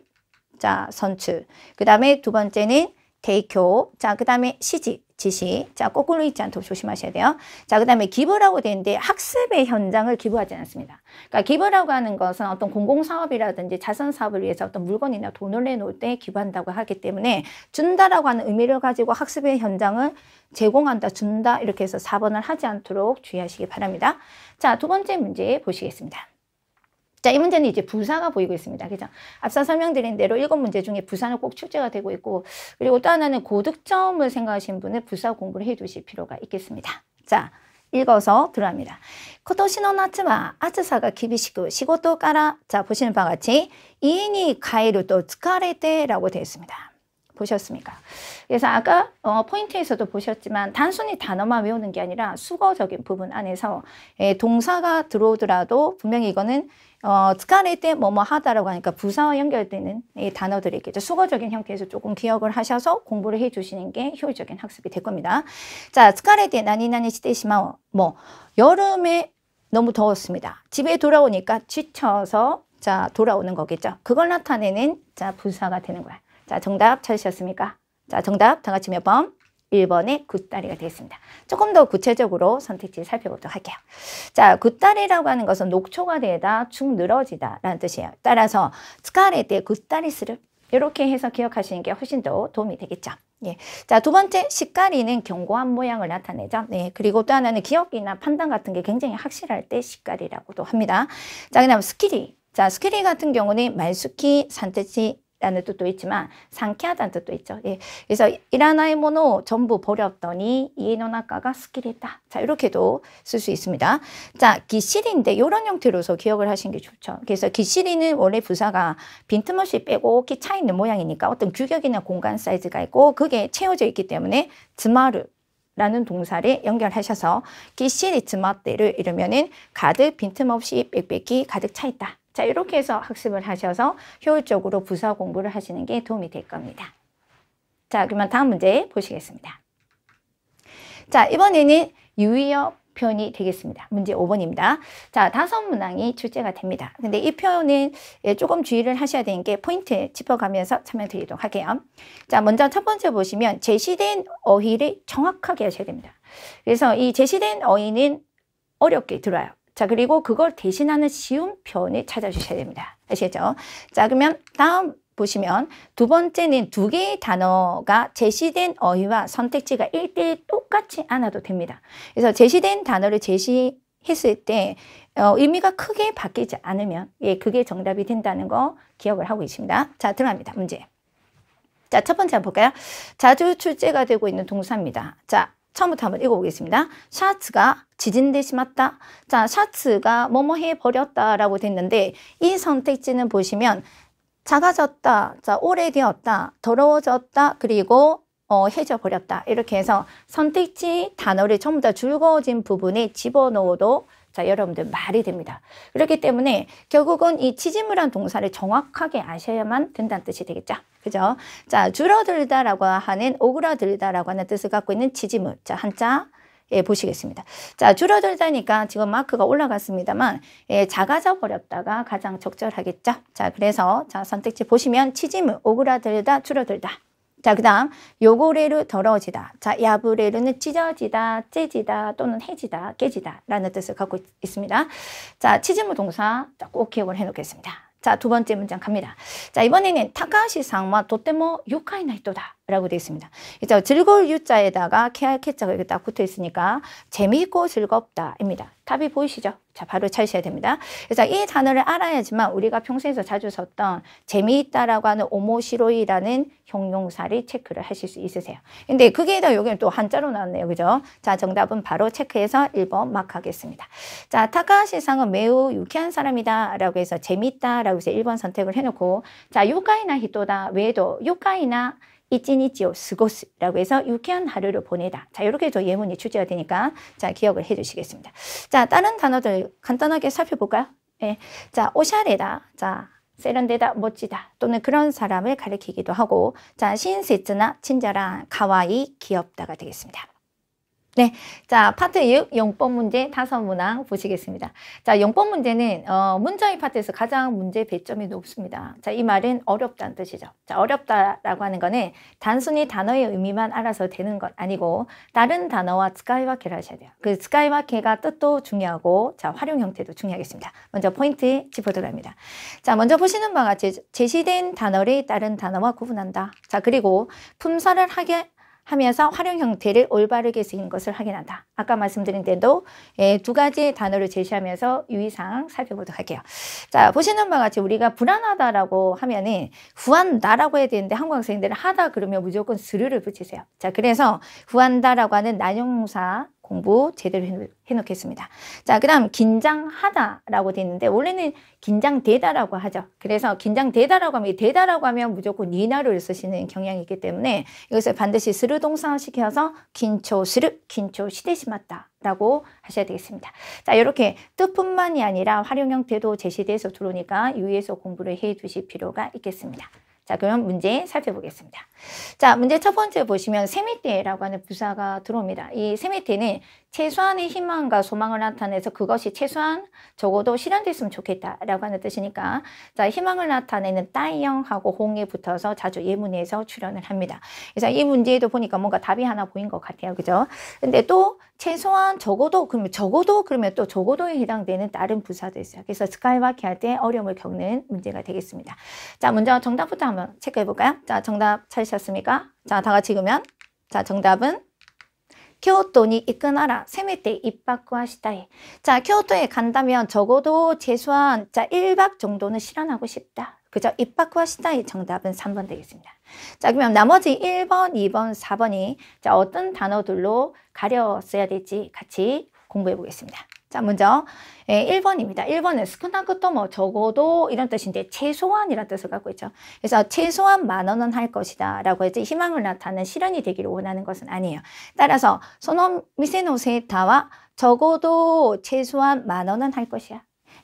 A: 자, 선출. 그 다음에 두 번째는 대교. 자, 그 다음에 시지, 지시. 자, 거꾸로 있지 않도록 조심하셔야 돼요. 자, 그 다음에 기부라고 되는데 학습의 현장을 기부하지 않습니다. 그러니까 기부라고 하는 것은 어떤 공공사업이라든지 자선사업을 위해서 어떤 물건이나 돈을 내놓을 때 기부한다고 하기 때문에 준다라고 하는 의미를 가지고 학습의 현장을 제공한다, 준다, 이렇게 해서 4번을 하지 않도록 주의하시기 바랍니다. 자, 두 번째 문제 보시겠습니다. 자, 이 문제는 이제 부사가 보이고 있습니다. 그죠? 앞서 설명드린 대로 일곱 문제 중에 부사는 꼭 출제가 되고 있고, 그리고 또 하나는 고득점을 생각하신 분은 부사 공부를 해두실 필요가 있겠습니다. 자, 읽어서 들어갑니다. 今年の夏は暑さが厳しく仕事から 자, 보시는 바와 같이 家に帰ると疲れて라고 되어 있습니다. 보셨습니까? 그래서 아까 어, 포인트에서도 보셨지만 단순히 단어만 외우는 게 아니라 수거적인 부분 안에서 에, 예, 동사가 들어오더라도 분명히 이거는 어,疲れ 때 뭐뭐 하다라고 하니까 부사와 연결되는 이 단어들이 있겠죠. 수거적인 형태에서 조금 기억을 하셔서 공부를 해주시는 게 효율적인 학습이 될 겁니다. 자, 疲れて 나니나니 시대시마 뭐 여름에 너무 더웠습니다. 집에 돌아오니까 지쳐서 자 돌아오는 거겠죠. 그걸 나타내는 자 부사가 되는 거야. 자 정답 찾으셨습니까? 자 정답 다 같이 몇 번? 1번의 굿다리가 되겠습니다. 조금 더 구체적으로 선택지 살펴보도록 할게요. 자, 굿다리라고 하는 것은 녹초가 되다, 축 늘어지다 라는 뜻이에요. 따라서 스카레 의 굿다리스를 이렇게 해서 기억하시는 게 훨씬 더 도움이 되겠죠. 예. 자, 두 번째, 시가리는 견고한 모양을 나타내죠. 네. 그리고 또 하나는 기억이나 판단 같은 게 굉장히 확실할 때시가리라고도 합니다. 자, 그 다음 스키리. 자, 스키리 같은 경우는 말숙히 산뜻히 라는 뜻도 있지만 상쾌하다는 뜻도 있죠. 예. 그래서 일어나의 모노 전부 버렸더니 이에노나카가 스키했다. 자 이렇게도 쓸 수 있습니다. 자 기시리인데 이런 형태로서 기억을 하신 게 좋죠. 그래서 기시리는 원래 부사가 빈틈없이 빼고 끼차 있는 모양이니까 어떤 규격이나 공간 사이즈가 있고 그게 채워져 있기 때문에 즈마르 라는 동사를 연결하셔서 기시리 즈마떼를 이러면은 가득 빈틈없이 빽빽히 가득 차 있다. 자, 이렇게 해서 학습을 하셔서 효율적으로 부사 공부를 하시는 게 도움이 될 겁니다. 자, 그러면 다음 문제 보시겠습니다. 자, 이번에는 유의어 표현이 되겠습니다. 문제 5번입니다. 자, 다섯 문항이 출제가 됩니다. 근데 이 표현은 예, 조금 주의를 하셔야 되는 게 포인트 짚어가면서 설명드리도록 할게요. 자, 먼저 첫 번째 보시면 제시된 어휘를 정확하게 하셔야 됩니다. 그래서 이 제시된 어휘는 어렵게 들어요. 자, 그리고 그걸 대신하는 쉬운 표현을 찾아주셔야 됩니다. 아시겠죠? 자, 그러면 다음 보시면 두 번째는 두 개의 단어가 제시된 어휘와 선택지가 일대일 똑같지 않아도 됩니다. 그래서 제시된 단어를 제시했을 때 어, 의미가 크게 바뀌지 않으면 예, 그게 정답이 된다는 거 기억을 하고 있습니다. 자, 들어갑니다. 문제. 자, 첫 번째 한번 볼까요? 자주 출제가 되고 있는 동사입니다. 자, 처음부터 한번 읽어보겠습니다. 샤츠가 지진되 심았다. 자, 샤츠가 뭐뭐 해버렸다라고 됐는데 이 선택지는 보시면 작아졌다, 자 오래되었다, 더러워졌다, 그리고 어, 해져버렸다 이렇게 해서 선택지 단어를 전부 다 줄거진 부분에 집어넣어도 자, 여러분들 말이 됩니다. 그렇기 때문에 결국은 이 치지무란 동사를 정확하게 아셔야만 된다는 뜻이 되겠죠. 그죠? 자, 줄어들다라고 하는 오그라들다라고 하는 뜻을 갖고 있는 치지무. 자, 한자 예, 보시겠습니다. 자, 줄어들다니까 지금 마크가 올라갔습니다만, 예, 작아져 버렸다가 가장 적절하겠죠. 자, 그래서, 자, 선택지 보시면 치지무, 오그라들다, 줄어들다. 자, 그 다음 요고레르 더러워지다. 자, 야부레르는 찢어지다, 찢지다 또는 해지다, 깨지다 라는 뜻을 갖고 있, 있습니다. 자, 치즈무 동사 꼭 기억을 해놓겠습니다. 자, 두 번째 문장 갑니다. 자, 이번에는 타카시 상마 도때모 유카이나이토다 라고 되어 있습니다. 이제 즐거울 유자에다가 케케자가 이렇게 딱 붙어 있으니까 재미있고 즐겁다입니다. 답이 보이시죠? 자, 바로 찾으셔야 됩니다. 그래서 이 단어를 알아야지만 우리가 평소에서 자주 썼던 재미있다라고 하는 오모시로이라는 형용사를 체크를 하실 수 있으세요. 근데 그게다 여기는 또 한자로 나왔네요. 그죠? 자, 정답은 바로 체크해서 1번 막하겠습니다 자, 타카시상은 매우 유쾌한 사람이다 라고 해서 재밌다 라고 해서 1번 선택을 해놓고 자, 요카이나 히토다 외에도 요카이나 이찌니찌오 스고스라고 해서 유쾌한 하루를 보내다. 자, 이렇게 해서 예문이 출제가 되니까 자, 기억을 해 주시겠습니다. 자, 다른 단어들 간단하게 살펴볼까요? 예. 자, 오샤레다. 자, 세련되다, 멋지다 또는 그런 사람을 가리키기도 하고 자, 신세트나 친절한, 가와이, 귀엽다가 되겠습니다. 네. 자, 파트 6 용법 문제 다섯 문항 보시겠습니다. 자, 용법 문제는 어, 문장의 파트에서 가장 문제 배점이 높습니다. 자, 이 말은 어렵다는 뜻이죠. 자, 어렵다라고 하는 거는 단순히 단어의 의미만 알아서 되는 것 아니고 다른 단어와 스카이와케를 하셔야 돼요. 그 스카이와케가 뜻도 중요하고 자, 활용 형태도 중요하겠습니다. 먼저 포인트 짚어드려 합니다. 자, 먼저 보시는 바와 같이 제시된 단어를 다른 단어와 구분한다. 자, 그리고 품사를 하게 하면서 활용 형태를 올바르게 쓰인 것을 확인한다. 아까 말씀드린 대로 예, 두 가지 단어를 제시하면서 유의사항 살펴보도록 할게요. 자, 보시는 바와 같이 우리가 불안하다라고 하면은 구한다라고 해야 되는데 한국 학생들은 하다 그러면 무조건 스르를 붙이세요. 자, 그래서 구한다라고 하는 난용사 공부 제대로 해놓겠습니다. 자, 그 다음 긴장하다라고 돼 있는데 원래는 긴장되다라고 하죠. 그래서 긴장되다라고 하면 되다라고 하면 무조건 니나를 쓰시는 경향이 있기 때문에 이것을 반드시 스르 동사 시켜서 긴초 스르 긴초 시대시맞다 라고 하셔야 되겠습니다. 자, 이렇게 뜻뿐만이 아니라 활용 형태도 제시돼서 들어오니까 유의해서 공부를 해 두실 필요가 있겠습니다. 자, 그럼 문제 살펴보겠습니다. 자, 문제 첫 번째 보시면 세미떼라고 하는 부사가 들어옵니다. 이 세미떼는 최소한의 희망과 소망을 나타내서 그것이 최소한 적어도 실현됐으면 좋겠다라고 하는 뜻이니까 자 희망을 나타내는 따이형하고 홍에 붙어서 자주 예문에서 출연을 합니다. 그래서 이 문제에도 보니까 뭔가 답이 하나 보인 것 같아요. 그죠? 근데 또 최소한 적어도 그러면 적어도 그러면 또 적어도에 해당되는 다른 부사도 있어요. 그래서 스카이와키 할때 어려움을 겪는 문제가 되겠습니다. 자 먼저 정답부터 한번 체크해 볼까요? 자 정답 찾으셨습니까? 자 다 같이 읽으면자 정답은 京都に行くならせめて 1박 와したい 자, 교토에 간다면 적어도 최소한 자, 1박 정도는 실현하고 싶다. 그죠? 1박 와 시다의 정답은 3번 되겠습니다. 자, 그럼 나머지 1번, 2번, 4번이 자, 어떤 단어들로 가려 써야 될지 같이 공부해 보겠습니다. 자, 먼저 예, 1번입니다. 1번은 스쿠나쿠도뭐 적어도 이런 뜻인데 최소한이라는 뜻을 갖고 있죠. 그래서 최소한 만 원은 할 것이다 라고 해서 희망을 나타내는 실현이 되기를 원하는 것은 아니에요. 따라서 소놈 미세노세타와 적어도 최소한 만 원은 할 것이야.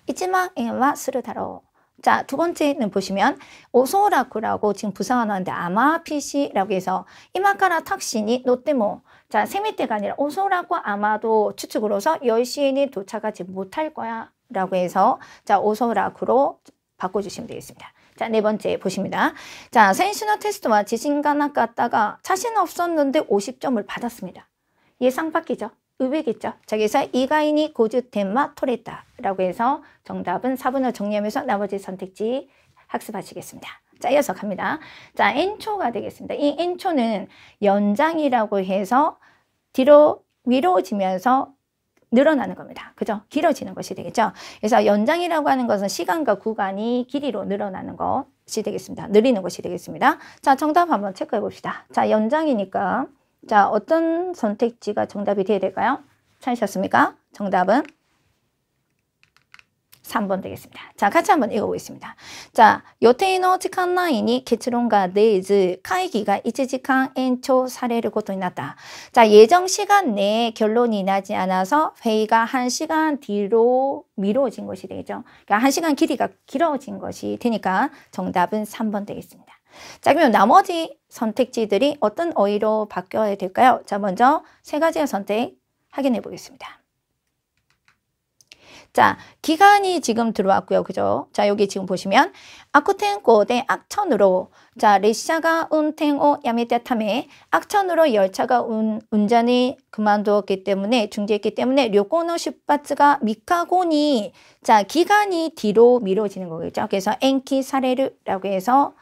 A: 이지망엔와 스르다로 자, 두 번째는 보시면 오소라쿠라고 지금 부상하는데 아마피시라고 해서 이마카라 탁신이 노때모 자, 세미때가 아니라 오소라고 아마도 추측으로서 10시에는 도착하지 못할 거야 라고 해서 자, 오소라고로 바꿔주시면 되겠습니다. 자, 네 번째 보십니다. 자, 센시너 테스트와 지신가 나갔다가 자신 없었는데 50점을 받았습니다. 예상 바뀌죠 의외겠죠. 자, 그래서 이가인이 고즈텐마토레타라고 해서 정답은 4분을 정리하면서 나머지 선택지 학습하시겠습니다. 짜여서 갑니다. 자, 엔초가 되겠습니다. 이 엔초는 연장이라고 해서 뒤로 위로 지면서 늘어나는 겁니다. 그죠? 길어지는 것이 되겠죠. 그래서 연장이라고 하는 것은 시간과 구간이 길이로 늘어나는 것이 되겠습니다. 늘리는 것이 되겠습니다. 자, 정답 한번 체크해 봅시다. 자, 연장이니까 자, 어떤 선택지가 정답이 되어야 될까요? 찾으셨습니까? 정답은 3번 되겠습니다. 자, 같이 한번 읽어보겠습니다. 자,予定の 시간 라인이 츠론가 내즈 카이기가 1시간延長される ことになった. 자, 예정 시간 내에 결론이 나지 않아서 회의가 1시간 뒤로 미뤄진 것이 되죠 그러니까 1시간 길이가 길어진 것이 되니까 정답은 3번 되겠습니다. 자, 그러면 나머지 선택지들이 어떤 어휘로 바뀌어야 될까요? 자, 먼저 세 가지의 선택 확인해 보겠습니다. 자, 기간이 지금 들어왔고요. 그죠? 자, 여기 지금 보시면 아쿠텐고 대 악천으로 자레시아가운행오 야메테타메 악천으로 열차가 운, 운전이 그만두었기 때문에 중지했기 때문에 료코노 슈바츠가 미카고니 자, 기간이 뒤로 미뤄지는 거겠죠. 그래서 엔키 사례르라고 해서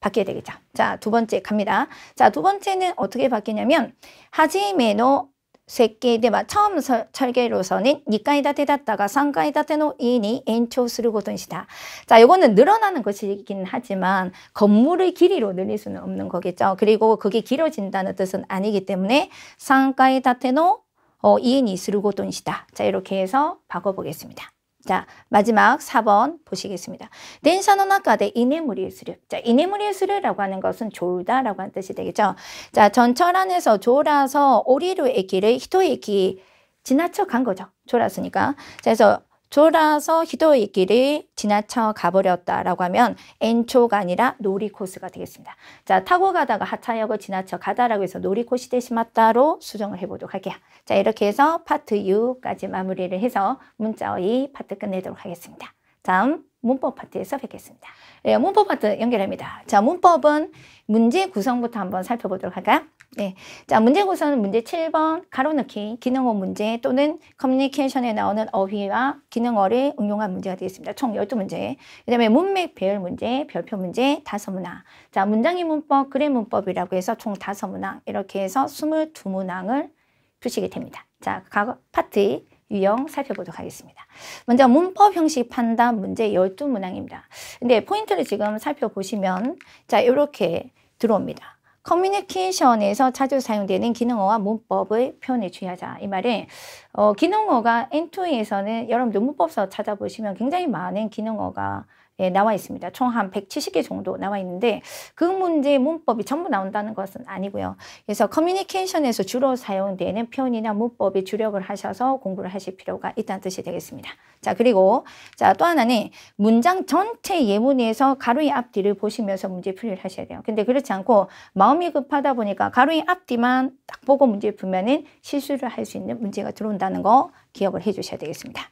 A: 바뀌게 되겠죠. 자, 두 번째 갑니다. 자, 두 번째는 어떻게 바뀌냐면 하지메노 設計では처음설계로서는2階建てだったが3階建ての家に延長することにした자요거는 늘어나는 것이긴 하지만 건물의 길이로 늘릴 수는 없는 거겠죠. 그리고 그게 길어진다는 뜻은 아니기 때문에 3階建ての 어, 이엔이 쓰르고돈시다. 자, 이렇게 해서 바꿔보겠습니다. 자, 마지막 4번 보시겠습니다. 덴샤노 나카데 이네무리의 수류. 자, 이네무리의 수류라고 하는 것은 졸다라고 하는 뜻이 되겠죠. 자, 전철 안에서 졸아서 오리루 에키를 히토에키 지나쳐 간 거죠. 졸았으니까. 자, 그래서 졸아서 히도이끼를 지나쳐 가버렸다라고 하면 엔초가 아니라 놀이코스가 되겠습니다. 자, 타고 가다가 하차역을 지나쳐 가다라고 해서 놀이코시 대시마따로 수정을 해보도록 할게요. 자, 이렇게 해서 파트 U까지 마무리를 해서 문자의 파트 끝내도록 하겠습니다. 다음 문법 파트에서 뵙겠습니다. 예, 문법 파트 연결합니다. 자, 문법은 문제 구성부터 한번 살펴보도록 할까요? 네. 자, 문제 구성은 문제 7번 가로넣기 기능어 문제 또는 커뮤니케이션에 나오는 어휘와 기능어를 응용한 문제가 되겠습니다. 총 12문제. 그다음에 문맥 배열 문제, 별표 문제, 다섯 문항. 자, 문장의 문법, 글의 문법이라고 해서 총 다섯 문항. 이렇게 해서 22문항을 푸시게 됩니다. 자, 파트 유형 살펴보도록 하겠습니다. 먼저 문법 형식 판단 문제 12문항입니다. 근데 포인트를 지금 살펴보시면 자, 이렇게 들어옵니다. 커뮤니케이션에서 자주 사용되는 기능어와 문법의 표현에 주의하자. 이 말은 어, 기능어가 N2에서는 여러분들 문법서 찾아보시면 굉장히 많은 기능어가 예, 나와 있습니다. 총 한 170개 정도 나와 있는데 그 문제 문법이 전부 나온다는 것은 아니고요. 그래서 커뮤니케이션에서 주로 사용되는 표현이나 문법에 주력을 하셔서 공부를 하실 필요가 있다는 뜻이 되겠습니다. 자 그리고 자 또 하나는 문장 전체 예문에서 가로의 앞뒤를 보시면서 문제 풀이를 하셔야 돼요. 근데 그렇지 않고 마음이 급하다 보니까 가로의 앞뒤만 딱 보고 문제 풀면은 실수를 할 수 있는 문제가 들어온다는 거 기억을 해주셔야 되겠습니다.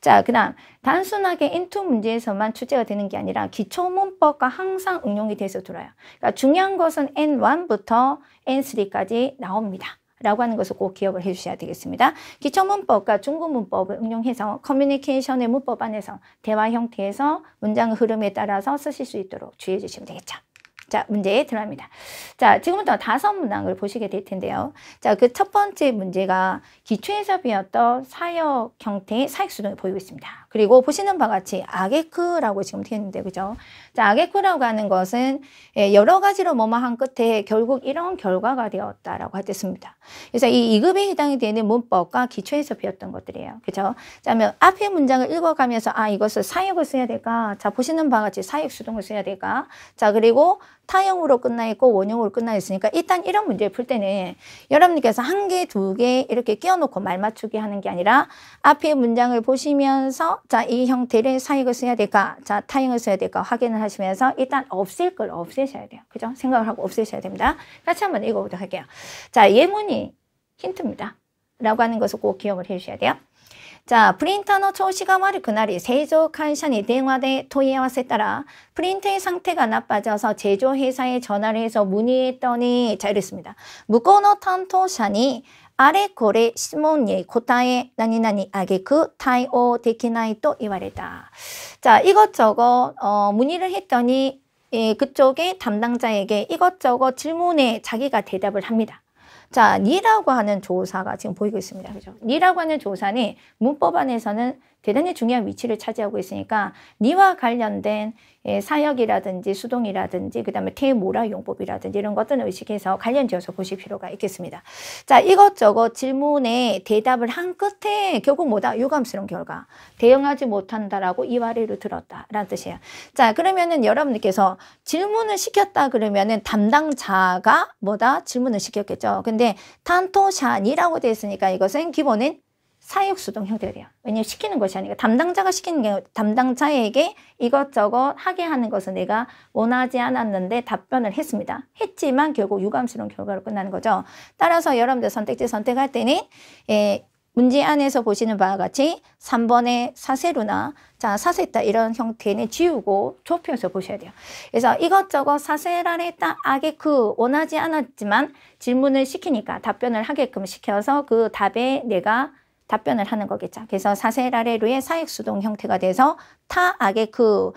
A: 자, 그 다음 단순하게 인투 문제에서만 출제가 되는 게 아니라 기초문법과 항상 응용이 돼서 들어요. 그러니까 중요한 것은 N1부터 N3까지 나옵니다. 라고 하는 것을 꼭 기억을 해주셔야 되겠습니다. 기초문법과 중급문법을 응용해서 커뮤니케이션의 문법 안에서 대화 형태에서 문장 흐름에 따라서 쓰실 수 있도록 주의해 주시면 되겠죠. 자, 문제에 들어갑니다. 자, 지금부터 다섯 문항을 보시게 될 텐데요. 자, 그 첫 번째 문제가 기초해석이었던 사역 형태의 사역 수동을 보이고 있습니다. 그리고 보시는 바와 같이 아게크라고 지금 되어있는데 그죠? 자, 아게크라고 하는 것은 예, 여러 가지로 뭐뭐한 끝에 결국 이런 결과가 되었다라고 하셨습니다. 그래서 이 2급에 해당이 되는 문법과 기초에서 배웠던 것들이에요. 그죠? 자, 그러면 앞에 문장을 읽어가면서, 아, 이것을 사역을 써야 될까? 자, 보시는 바와 같이 사역 수동을 써야 될까? 자, 그리고 타형으로 끝나 있고 원형으로 끝나 있으니까 일단 이런 문제 풀 때는 여러분께서 들한 개, 두 개 이렇게 끼워놓고 말 맞추기 하는 게 아니라 앞에 문장을 보시면서 자, 이 형태를 사익을 써야 될까? 자, 타형을 써야 될까? 확인을 하시면서 일단 없앨 걸 없애셔야 돼요. 그죠? 생각을 하고 없애셔야 됩니다. 같이 한번 읽어보도록 할게요. 자, 예문이 힌트입니다. 라고 하는 것을 꼭 기억을 해주셔야 돼요. 자, 프린터의 조시가 悪くなり 제조회사에 대화대 토이와세따라 프린터의 상태가 나빠져서 제조회사에 전화를 해서 문의했더니 자 이랬습니다. 무고노 탄토샤니 시몬예 れ타에 나니나니 아あげ 그 타이오 で키나이또이われ다 자, 이것저것 어, 문의를 했더니 예, 그쪽의 담당자에게 이것저것 질문에 자기가 대답을 합니다. 자, 니라고 하는 조사가 지금 보이고 있습니다. 그죠? 니라고 하는 조사는 문법 안에서는 대단히 중요한 위치를 차지하고 있으니까 니와 관련된 예, 사역이라든지 수동이라든지 그다음에 테모라 용법이라든지 이런 것들은 의식해서 관련지어서 보실 필요가 있겠습니다. 자 이것저것 질문에 대답을 한 끝에 결국 뭐다 유감스러운 결과 대응하지 못한다라고 이와리를 들었다라는 뜻이에요. 자 그러면은 여러분들께서 질문을 시켰다 그러면은 담당자가 뭐다 질문을 시켰겠죠. 근데 탄토샤니라고 되어 있으니까 이것은 기본은 사육수동 형태가 돼요. 왜냐면 시키는 것이 아니고 담당자가 시키는 게 담당자에게 이것저것 하게 하는 것은 내가 원하지 않았는데 답변을 했습니다. 했지만 결국 유감스러운 결과로 끝나는 거죠. 따라서 여러분들 선택지 선택할 때는 예, 문제 안에서 보시는 바와 같이 3번의 사세루나 자 사세했다 이런 형태는 지우고 좁혀서 보셔야 돼요. 그래서 이것저것 사세라랬다 악게그 원하지 않았지만 질문을 시키니까 답변을 하게끔 시켜서 그 답에 내가 답변을 하는 거겠죠. 그래서 사세라레루의 사익수동 형태가 돼서 타악의 그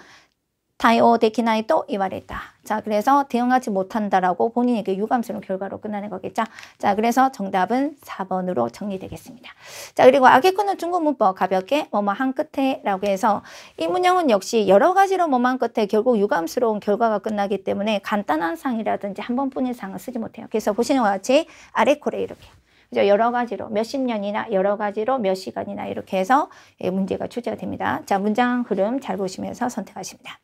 A: 타이오데키나이도 이말했다. 자, 그래서 대응하지 못한다라고 본인에게 유감스러운 결과로 끝나는 거겠죠. 자, 그래서 정답은 4번으로 정리되겠습니다. 자, 그리고 아게쿠는 중국 문법 가볍게 뭐뭐 한 끝에라고 해서 이 문형은 역시 여러 가지로 뭐만 끝에 결국 유감스러운 결과가 끝나기 때문에 간단한 상이라든지 한 번뿐인 상은 쓰지 못해요. 그래서 보시는 것 같이 아레코레 이렇게 그죠? 여러 가지로 몇 십 년이나 여러 가지로 몇 시간이나 이렇게 해서 예, 문제가 출제가 됩니다. 자, 문장 흐름 잘 보시면서 선택하십니다.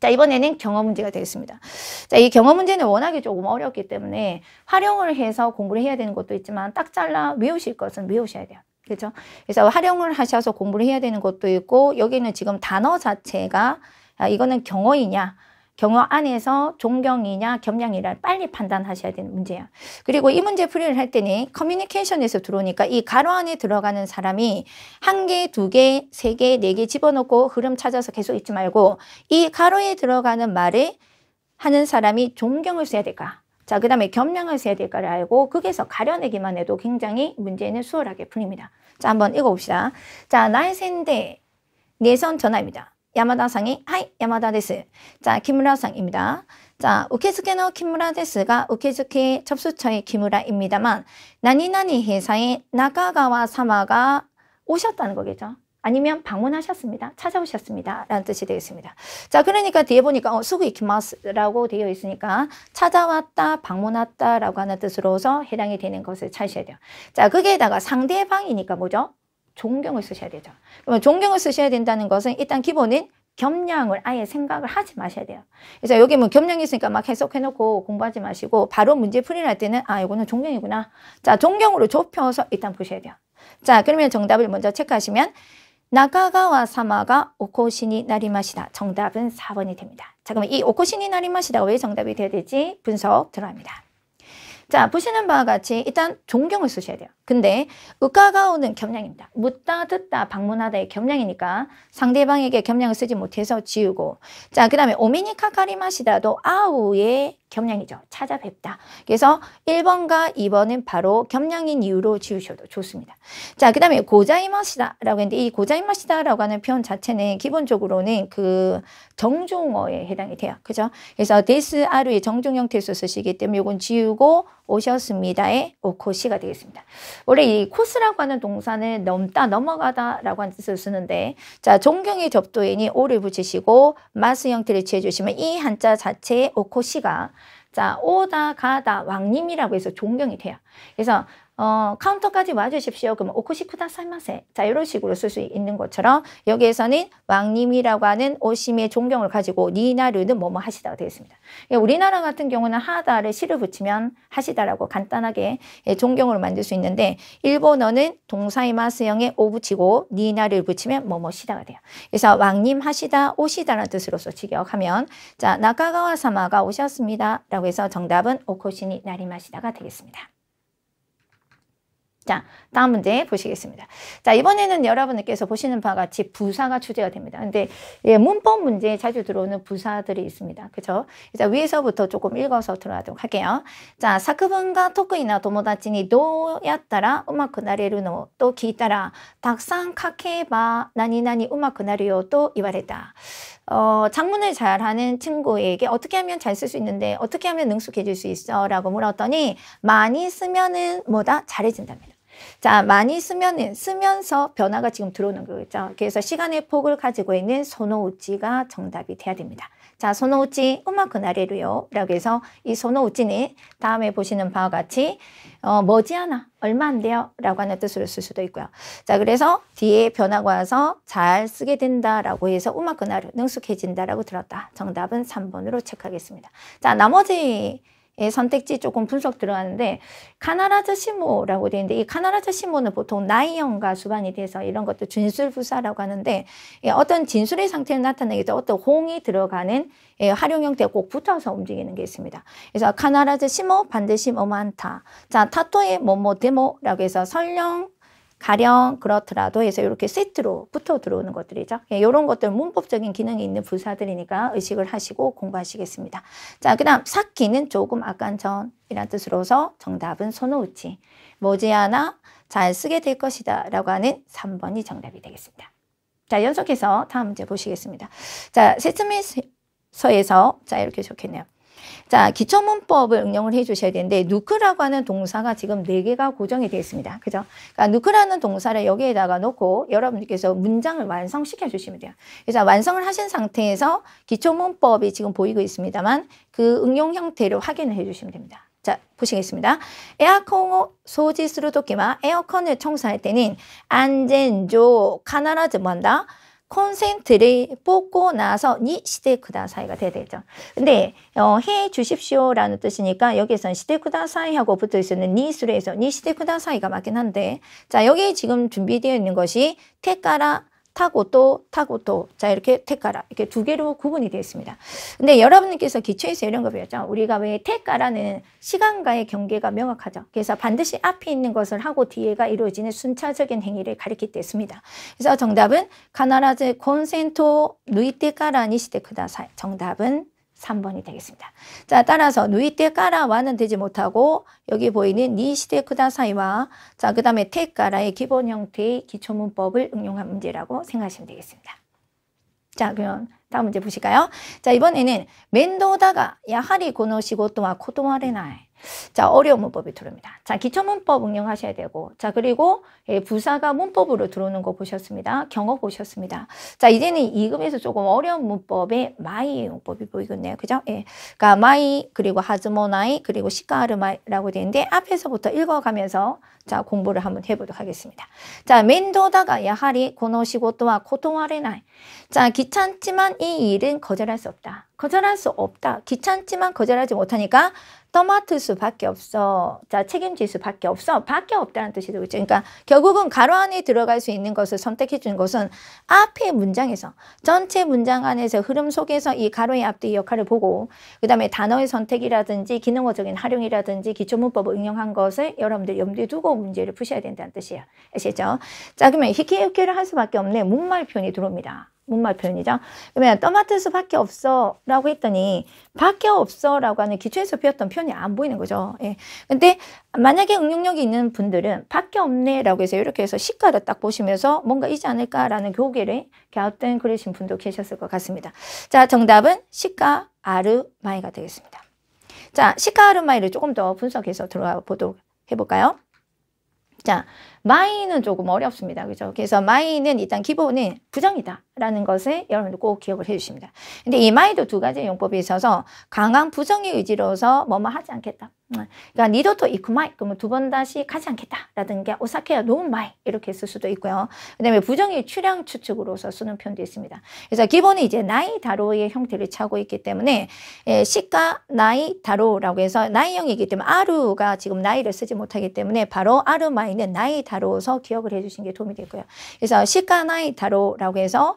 A: 자, 이번에는 경험 문제가 되겠습니다. 자, 이 경험 문제는 워낙에 조금 어렵기 때문에 활용을 해서 공부를 해야 되는 것도 있지만 딱 잘라 외우실 것은 외우셔야 돼요. 그죠? 렇 그래서 활용을 하셔서 공부를 해야 되는 것도 있고 여기는 지금 단어 자체가 아, 이거는 경어이냐 경우 안에서 존경이냐 겸양이냐 빨리 판단하셔야 되는 문제야. 그리고 이 문제 풀이를 할 때는 커뮤니케이션에서 들어오니까 이 가로 안에 들어가는 사람이 한 개, 두 개, 세 개, 네 개 집어넣고 흐름 찾아서 계속 있지 말고 이 가로에 들어가는 말을 하는 사람이 존경을 써야 될까? 자, 그 다음에 겸양을 써야 될까를 알고 거기서 가려내기만 해도 굉장히 문제는 수월하게 풀립니다. 자, 한번 읽어봅시다. 자, 나 날샌데 내선 전화입니다. 야마다상이 하이 야마다데스 자, 김무라상입니다. 자, 우케즈케노 김무라데스가 우케즈케 접수처의 김무라입니다만 나니나니 회사의 나가가와 사마가 오셨다는 거겠죠. 아니면 방문하셨습니다. 찾아오셨습니다. 라는 뜻이 되겠습니다. 자, 그러니까 뒤에 보니까 어, 수구 이키마스라고 되어 있으니까 찾아왔다, 방문했다라고 하는 뜻으로서 해당이 되는 것을 찾으셔야 돼요. 자, 거기에다가 상대방이니까 뭐죠? 존경을 쓰셔야 되죠. 그러면 존경을 쓰셔야 된다는 것은 일단 기본인 겸양을 아예 생각을 하지 마셔야 돼요. 그래서 여기 뭐 겸양이 있으니까 막 해석해놓고 공부하지 마시고 바로 문제 풀이할 때는 아 이거는 존경이구나. 자 존경으로 좁혀서 일단 보셔야 돼요. 자 그러면 정답을 먼저 체크하시면 나가가와 사마가 오코신이 나리마시다. 정답은 4번이 됩니다. 자그러면이오코신이 나리마시다가 왜 정답이 돼야 되지? 분석 들어갑니다. 자, 보시는 바와 같이 일단 존경을 쓰셔야 돼요. 근데 으가가오는 겸양입니다. 묻다, 듣다, 방문하다의 겸양이니까 상대방에게 겸양을 쓰지 못해서 지우고 자, 그 다음에 오미니카카리마시다도 아우의 겸양이죠. 찾아뵙다. 그래서 1번과 2번은 바로 겸양인 이유로 지우셔도 좋습니다. 자, 그 다음에 고자이마시다라고 했는데 이 고자이마시다라고 하는 표현 자체는 기본적으로는 그정종어에 해당이 돼요. 그죠? 그래서 데스 아루의 정종형태에서 쓰시기 때문에 이건 지우고 오셨습니다의 오코시가 되겠습니다. 원래 이 코스라고 하는 동사는 넘다 넘어가다라고 하는 뜻을 쓰는데 자 존경의 접도에이 오를 붙이시고 마스 형태를 취해주시면 이 한자 자체의 오코시가 자 오다 가다 왕님이라고 해서 존경이 돼요. 그래서 어, 카운터까지 와주십시오. 그럼 오코시쿠다 살마세. 자, 이런 식으로 쓸 수 있는 것처럼 여기에서는 왕님이라고 하는 오심의 존경을 가지고 니나류는 뭐뭐 하시다가 되겠습니다. 그러니까 우리나라 같은 경우는 하다를 시를 붙이면 하시다라고 간단하게 예, 존경을 만들 수 있는데 일본어는 동사이마스형에 오 붙이고 니나를 붙이면 뭐뭐 시다가 돼요. 그래서 왕님 하시다 오시다라는 뜻으로서 직역하면 자 나카가와 사마가 오셨습니다라고 해서 정답은 오코시니 나리마시다가 되겠습니다. 자, 다음 문제 보시겠습니다. 자, 이번에는 여러분께서 보시는 바와 같이 부사가 주제가 됩니다. 근데 예, 문법 문제에 자주 들어오는 부사들이 있습니다. 그죠? 자, 위에서부터 조금 읽어서 들어가도록 할게요. 자, 사크作과 토크이나 도모다치니 ど였や라음악うまくな노또기と聞いたらたくさん書けば何々うまくなるよと言わ 어, 작문을 잘하는 친구에게 어떻게 하면 잘 쓸 수 있는데 어떻게 하면 능숙해질 수 있어? 라고 물었더니 많이 쓰면은 뭐다? 잘해진답니다. 자, 많이 쓰면, 쓰면서 변화가 지금 들어오는 거겠죠. 그래서 시간의 폭을 가지고 있는 소노우찌가 정답이 돼야 됩니다. 자, 소노우찌, 음악 그나래로요. 라고 해서 이 소노우찌는 다음에 보시는 바와 같이, 어, 뭐지않아 얼마 안 돼요. 라고 하는 뜻으로 쓸 수도 있고요. 자, 그래서 뒤에 변화가 와서 잘 쓰게 된다라고 해서 음악 그나루 능숙해진다라고 들었다. 정답은 3번으로 체크하겠습니다. 자, 나머지 예, 선택지 조금 분석 들어가는데 카나라자 시모라고 되어 있는데 이 카나라자 시모는 보통 나이형과 수반이 돼서 이런 것도 진술부사라고 하는데 예, 어떤 진술의 상태를 나타내기도 어떤 홍이 들어가는 예, 활용 형태에 꼭 붙어서 움직이는 게 있습니다. 그래서 카나라자 시모 반드시 뭐만타 자 타토의 뭐뭐 데모라고 해서 설령 가령 그렇더라도 해서 이렇게 세트로 붙어 들어오는 것들이죠. 예, 이런 것들 문법적인 기능이 있는 부사들이니까 의식을 하시고 공부하시겠습니다. 자, 그 다음 사키는 조금 아까 전이란 뜻으로서 정답은 손오우치. 머지않아 잘 쓰게 될 것이다 라고 하는 3번이 정답이 되겠습니다. 자, 연속해서 다음 문제 보시겠습니다. 자, 세트미서에서 자, 이렇게 좋겠네요. 자, 기초문법을 응용을 해 주셔야 되는데 누크라고 하는 동사가 지금 네개가 고정이 되어 있습니다. 그죠? 그러니까 누크라는 동사를 여기에다가 놓고 여러분께서 들 문장을 완성시켜 주시면 돼요. 그래서 완성을 하신 상태에서 기초문법이 지금 보이고 있습니다만 그 응용 형태를 확인을 해 주시면 됩니다. 자, 보시겠습니다. 에어컨을 소지스루る時마에어컨을 청소할 때는 안전조 카나라즈 한다 콘센트를 뽑고 나서 니 시테쿠다사이가 돼야 되죠. 근데 어, 해 주십시오라는 뜻이니까 여기에선 시테쿠다사이하고 붙어 있는 니 수레에서 니 시테쿠다사이가 맞긴 한데 자 여기 지금 준비되어 있는 것이 테까라 타고 또 타고 또 자 이렇게 택가라 이렇게 두 개로 구분이 되어 있습니다. 근데 여러분께서 기초에서 이런 거 배웠죠. 우리가 왜 택가라는 시간과의 경계가 명확하죠. 그래서 반드시 앞에 있는 것을 하고 뒤에가 이루어지는 순차적인 행위를 가리키때 했습니다. 그래서 정답은 가나라즈 콘센토 누이테까라니 시데크다사 정답은 3번이 되겠습니다. 자, 따라서 누이테 까라와는 되지 못하고 여기 보이는 니시테 쿠다사이와 자, 그 다음에 테까라의 기본 형태의 기초문법을 응용한 문제라고 생각하시면 되겠습니다. 자, 그럼 다음 문제 보실까요? 자, 이번에는 멘도다가 야하리 고노시고 또한 코도와레나이 자, 어려운 문법이 들어옵니다. 자, 기초문법 응용하셔야 되고. 자, 그리고 예, 부사가 문법으로 들어오는 거 보셨습니다. 경어 보셨습니다. 자, 이제는 이금에서 조금 어려운 문법의 마이의 용법이 보이겠네요. 그죠? 예. 그니까 마이, 그리고 하즈모나이, 그리고 시카르마이라고 되는데 앞에서부터 읽어가면서 자, 공부를 한번 해보도록 하겠습니다. 자, 멘도다가 야하리 고노시고또와 고통하레나이. 자, 귀찮지만 이 일은 거절할 수 없다. 거절할 수 없다. 귀찮지만 거절하지 못하니까 토마트 수밖에 없어. 자, 책임질 수밖에 없어. 밖에 없다는 뜻이 되고 있죠. 그러니까 결국은 가로 안에 들어갈 수 있는 것을 선택해 주는 것은 앞에 문장에서 전체 문장 안에서 흐름 속에서 이 가로의 앞뒤 역할을 보고 그다음에 단어의 선택이라든지 기능어적인 활용이라든지 기초 문법을 응용한 것을 여러분들 염두에 두고 문제를 푸셔야 된다는 뜻이에요. 아시죠? 자, 그러면 히키히케를할 수밖에 없네 문말 표현이 들어옵니다. 문말 표현이죠. 그러면 떠마트수밖에 없어라고 했더니 밖에 없어라고 하는 기초에서 배웠던 표현이 안 보이는 거죠. 예. 근데 만약에 응용력이 있는 분들은 밖에 없네라고 해서 이렇게 해서 시가를 딱 보시면서 뭔가 이지 않을까라는 교계를 갸웃된 그러신 분도 계셨을 것 같습니다. 자, 정답은 시가 아르마이가 되겠습니다. 자, 시가 아르마이를 조금 더 분석해서 들어가 보도록 해볼까요? 자, 마이는 조금 어렵습니다. 그죠? 그래서 마이는 일단 기본은 부정이다라는 것을 여러분들 꼭 기억을 해 주십니다. 근데 이 마이도 두 가지 용법이 있어서 강한 부정의 의지로서 뭐뭐 하지 않겠다. 음. 그러니까 니도토 이쿠마이 그러면 두 번 다시 가지 않겠다라든게 오사케야 노마이 이렇게 쓸 수도 있고요. 그다음에 부정의 출량 추측으로서 쓰는 표현도 있습니다. 그래서 기본은 이제 나이 다로의 형태를 차고 있기 때문에 에, 예, 시가 나이 다로라고 해서 나이형이기 때문에 아루가 지금 나이를 쓰지 못하기 때문에 바로 아루마이는 나이 다타로서 기억을 해주신 게 도움이 되고요. 그래서 시카나이타로라고 해서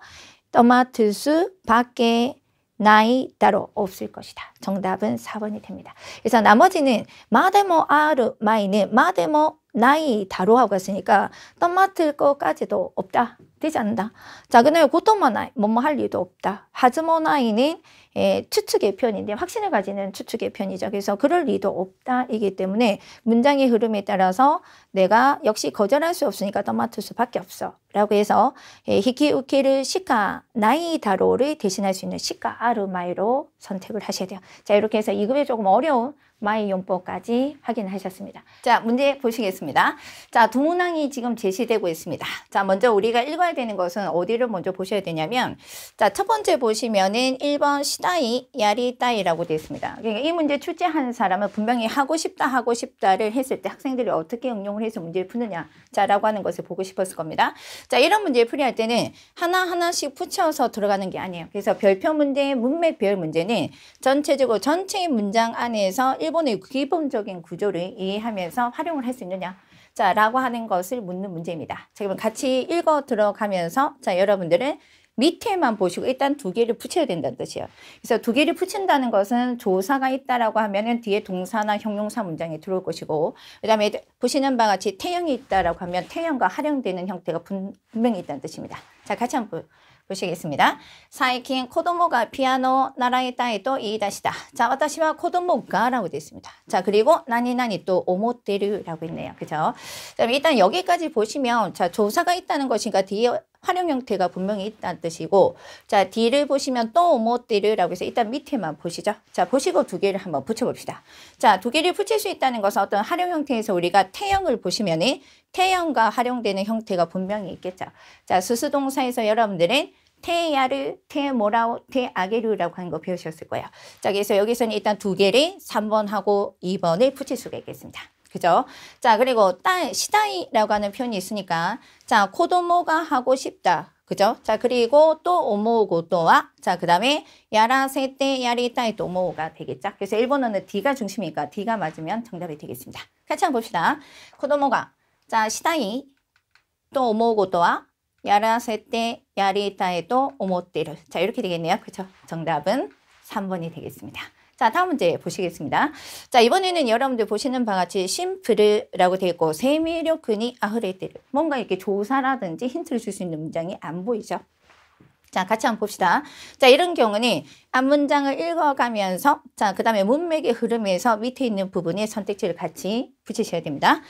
A: 토마트수 밖에 나이 따로 없을 것이다. 정답은 4번이 됩니다. 그래서 나머지는 마데모 아르 마이는 마데모 나이 다로 하고 있으니까 토마트 거까지도 없다. 되지 않는다. 자, 그다 고토모나이, 뭐뭐 할 일도 없다. 하즈모나이는 예, 추측의 편인데 확신을 가지는 추측의 편이죠. 그래서 그럴 리도 없다이기 때문에 문장의 흐름에 따라서 내가 역시 거절할 수 없으니까 떠맡을 수밖에 없어. 라고 해서 예, 히키우키를 시카 나이다로를 대신할 수 있는 시카 아르마이로 선택을 하셔야 돼요. 자 이렇게 해서 2급에 조금 어려운 마이 용법까지 확인하셨습니다. 자, 문제 보시겠습니다. 자, 두 문항이 지금 제시되고 있습니다. 자, 먼저 우리가 읽어야 되는 것은 어디를 먼저 보셔야 되냐면 자, 첫 번째 보시면은 1번 시다이, 야리따이라고 되어 있습니다. 그러니까 이 문제 출제한 사람은 분명히 하고 싶다, 하고 싶다를 했을 때 학생들이 어떻게 응용을 해서 문제를 푸느냐 자라고 하는 것을 보고 싶었을 겁니다. 자, 이런 문제 를 풀이할 때는 하나하나씩 붙여서 들어가는 게 아니에요. 그래서 별표 문제, 문맥별 문제는 전체적으로 전체 의 문장 안에서 1 기본의 기본적인 구조를 이해하면서 활용을 할 수 있느냐 자라고 하는 것을 묻는 문제입니다. 자 그럼 같이 읽어 들어가면서 자 여러분들은 밑에만 보시고 일단 두 개를 붙여야 된다는 뜻이에요. 그래서 두 개를 붙인다는 것은 조사가 있다라고 하면은 뒤에 동사나 형용사 문장이 들어올 것이고 그다음에 보시는 바와 같이 태형이 있다라고 하면 태형과 활용되는 형태가 분명히 있다는 뜻입니다. 자 같이 한번 보시겠습니다. 사이킹 코도모가 피아노 나라의 따위 또이다시다 자, 私와 코도모가라고 되어 있습니다. 자, 그리고 나니나니 또 오모테류라고 있네요. 그죠? 자, 일단 여기까지 보시면 자, 조사가 있다는 것인가 뒤에 활용 형태가 분명히 있다는 뜻이고 자 D를 보시면 또 오모띠르라고 해서 일단 밑에만 보시죠. 자 보시고 두 개를 한번 붙여봅시다. 자두 개를 붙일 수 있다는 것은 어떤 활용 형태에서 우리가 태형을 보시면 이 태형과 활용되는 형태가 분명히 있겠죠. 자 수수동사에서 여러분들은 테야르, 테모라오, 테아게르라고 하는 거 배우셨을 거예요. 자, 그래서 여기서는 일단 두 개를 3번하고 2번을 붙일 수가 있겠습니다. 그죠? 자, 그리고 딸, 시다이라고 하는 표현이 있으니까 자, 코도모가 하고 싶다. 그죠? 자, 그리고 또 오모고 또와 자, 그 다음에 야라세 떼 야리따이 또모가 되겠죠? 그래서 일본어는 D가 중심이니까 D가 맞으면 정답이 되겠습니다. 같이 한번 봅시다. 코도모가 자, 시다이 또 오모고 또와 やら세 때, 야리타에도 오모떼를. 자, 이렇게 되겠네요. 그렇죠? 정답은 3번이 되겠습니다. 자, 다음 문제 보시겠습니다. 자, 이번에는 여러분들 보시는 바와 같이 심플라고 되어 있고 세미력근이 아흐레테르. 뭔가 이렇게 조사라든지 힌트를 줄 수 있는 문장이 안 보이죠? 자, 같이 한번 봅시다. 자, 이런 경우는 앞 문장을 읽어가면서 자, 그 다음에 문맥의 흐름에서 밑에 있는 부분에 선택지를 같이 붙이셔야 됩니다.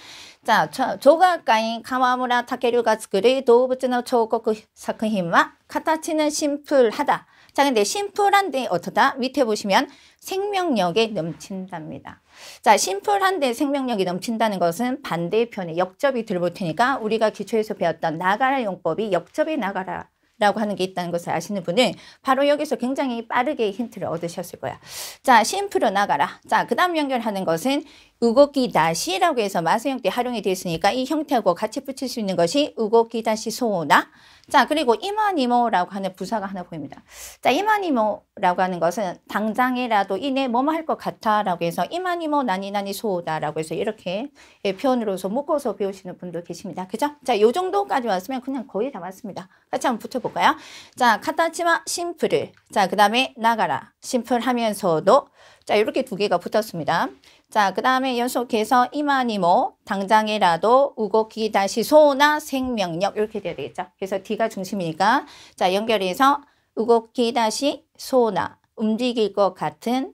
A: 자, 조각가인 가무じゃあ女学会員川村武が作る動物사크힘作카타치는심플하 다。 자 근데 심플한데 어떠다? 밑에 보시면 생명력에 넘친답니다. 자 심플한데 생명력이 넘친다는 것은 반대편에 역접이 들볼 테니까 우리가 기초에서 배웠던 나가라 용법이 역접이 나가라 라고 하는 게 있다는 것을 아시는 분은 바로 여기서 굉장히 빠르게 힌트를 얻으셨을 거야. 자, 심플로 나가라. 자, 그 다음 연결하는 것은 우고기 다시라고 해서 마수형 태 활용이 되었으니까 이 형태하고 같이 붙일 수 있는 것이 우고기 다시 소나 자, 그리고 이마니모라고 하는 부사가 하나 보입니다. 자, 이마니모라고 하는 것은 당장이라도 이내 뭐뭐 할 것 같아라고 해서 이마니모 나니나니 소다라고 해서 이렇게 예, 표현으로서 묶어서 배우시는 분도 계십니다. 그죠? 자, 요 정도까지 왔으면 그냥 거의 다 왔습니다. 같이 한번 붙여볼까요? 자, 카타치마 심플을. 자, 그 다음에 나가라. 심플하면서도. 자, 이렇게 두 개가 붙었습니다. 자, 그 다음에 연속해서 이마니모, 뭐, 당장에라도 우고기 다시 소나 생명력 이렇게 돼야 되겠죠. 그래서 D가 중심이니까 자 연결해서 우고기 다시 소나 움직일 것 같은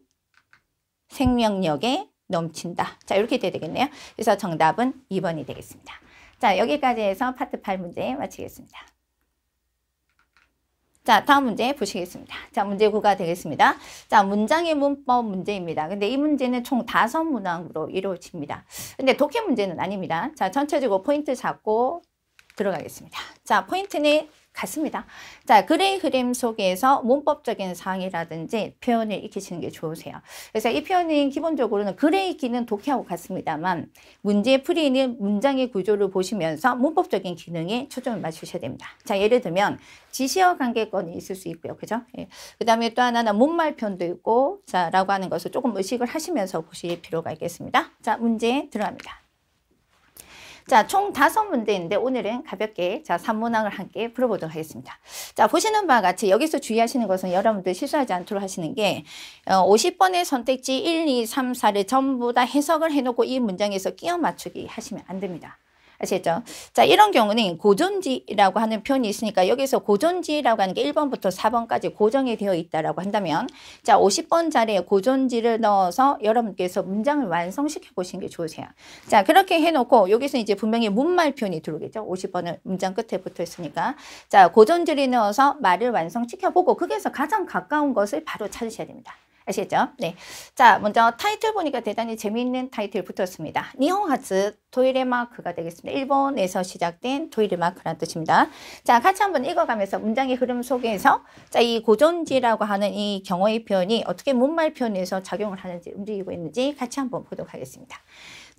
A: 생명력에 넘친다. 자 이렇게 돼야 되겠네요. 그래서 정답은 2번이 되겠습니다. 자 여기까지 해서 파트 8 문제 마치겠습니다. 자, 다음 문제 보시겠습니다. 자, 문제 9가 되겠습니다. 자, 문장의 문법 문제입니다. 근데 이 문제는 총 다섯 문항으로 이루어집니다. 근데 독해 문제는 아닙니다. 자, 전체적으로 포인트 잡고 들어가겠습니다. 자, 포인트는 같습니다. 자, 그레이 그림 속에서 문법적인 사항이라든지 표현을 익히시는 게 좋으세요. 그래서 이 표현은 기본적으로는 그레이 기능 독해하고 같습니다만 문제 풀이는 문장의 구조를 보시면서 문법적인 기능에 초점을 맞추셔야 됩니다. 자, 예를 들면 지시어 관계권이 있을 수 있고요. 그죠? 예. 그 다음에 또 하나는 문말 표현도 있고 자, 라고 하는 것을 조금 의식을 하시면서 보실 필요가 있겠습니다. 자, 문제 들어갑니다. 자, 총 다섯 문제인데 오늘은 가볍게 자, 3문항을 함께 풀어보도록 하겠습니다. 자, 보시는 바와 같이 여기서 주의하시는 것은 여러분들 실수하지 않도록 하시는 게 어, 50번의 선택지 1, 2, 3, 4를 전부 다 해석을 해놓고 이 문장에서 끼워 맞추기 하시면 안 됩니다. 아시겠죠? 자, 이런 경우는 고전지라고 하는 표현이 있으니까 여기서 고전지라고 하는 게 1번부터 4번까지 고정이 되어 있다라고 한다면 자, 50번 자리에 고전지를 넣어서 여러분께서 문장을 완성시켜 보시는 게 좋으세요. 자, 그렇게 해 놓고 여기서 이제 분명히 문말 표현이 들어오겠죠? 50번은 문장 끝에 붙어 있으니까 자, 고전지를 넣어서 말을 완성시켜 보고 거기에서 가장 가까운 것을 바로 찾으셔야 됩니다. 아시겠죠? 네. 자, 먼저 타이틀 보니까 대단히 재미있는 타이틀 붙었습니다. 니혼하츠 도일의 마크가 되겠습니다. 일본에서 시작된 도일의 마크라는 뜻입니다. 자, 같이 한번 읽어가면서 문장의 흐름 속에서 자, 이 고전지라고 하는 이 경어의 표현이 어떻게 문말 표현에서 작용을 하는지 움직이고 있는지 같이 한번 보도록 하겠습니다.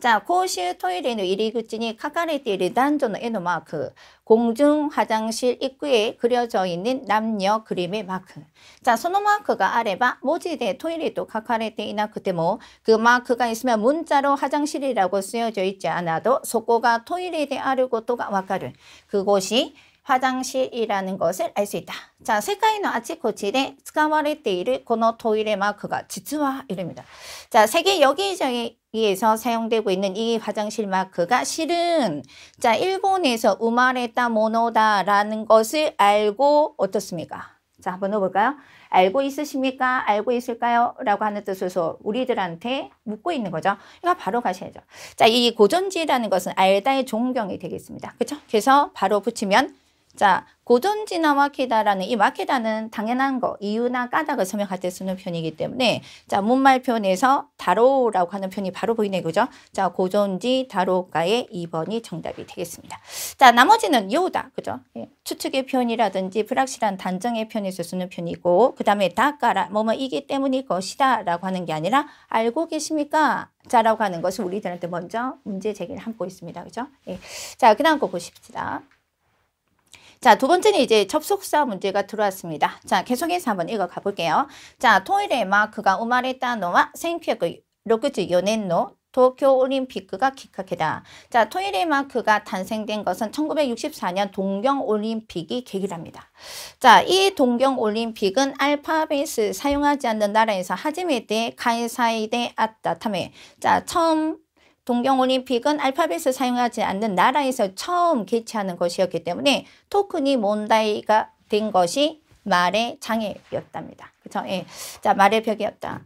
A: 자,公衆 토일에는 이리 그치니 카카레띠리 단조는 에노 마크 그 공중 화장실 입구에 그려져 있는 남녀 그림의 마크. 자, 소노 마크가 아래바 모지대 토일에도 카카레띠이나 그때모 뭐 그 마크가 있으면 문자로 화장실이라고 쓰여져 있지 않아도 속고가 토일에 대하려고 또가 와카를 그곳이 화장실이라는 것을 알 수 있다. 자, 세계의 아치코치에 使われているこの 토일의 마크가 実は입니다. 자, 세계 여기저기에서 사용되고 있는 이 화장실 마크가 실은 자, 일본에서 우마레타 모노다라는 것을 알고 어떻습니까? 자, 한번 넣어볼까요? 알고 있으십니까? 알고 있을까요? 라고 하는 뜻으로 우리들한테 묻고 있는 거죠. 이거 바로 가셔야죠. 자, 이 고전지라는 것은 알다의 존경이 되겠습니다. 그렇죠? 그래서 바로 붙이면 자, 고존지나 와키다라는 이 와키다는 당연한 거, 이유나 까닭을 설명할 때 쓰는 편이기 때문에 자, 문말 편에서 다로라고 하는 편이 바로 보이네 그죠? 자, 고존지 다로가의 2번이 정답이 되겠습니다. 자, 나머지는 요다. 그죠? 예, 추측의 편이라든지 불확실한 단정의 편에서 쓰는 편이고 그다음에 다까라 뭐 뭐이기 때문일 것이다라고 하는 게 아니라 알고 계십니까? 자라고 하는 것을 우리들한테 먼저 문제 제기를 하고 있습니다. 그죠? 예. 자, 그다음 거 보십시다. 자, 두 번째는 이제 접속사 문제가 들어왔습니다. 자, 계속해서 한번 읽어 가볼게요. 자, 토일의 마크가 生まれたのは1 9 6 4年노 도쿄올림픽과 기카케다. 자, 토일의 마크가 탄생된 것은 1964년 동경올림픽이 계기랍니다. 자, 이 동경올림픽은 알파벳을 사용하지 않는 나라에서 하지메 때 가이사이 대 아따타메. 자, 처음 동경올림픽은 알파벳을 사용하지 않는 나라에서 처음 개최하는 것이었기 때문에 토큰이 몬다이가 된 것이 말의 장애였답니다. 그렇죠? 예. 자, 말의 벽이었다.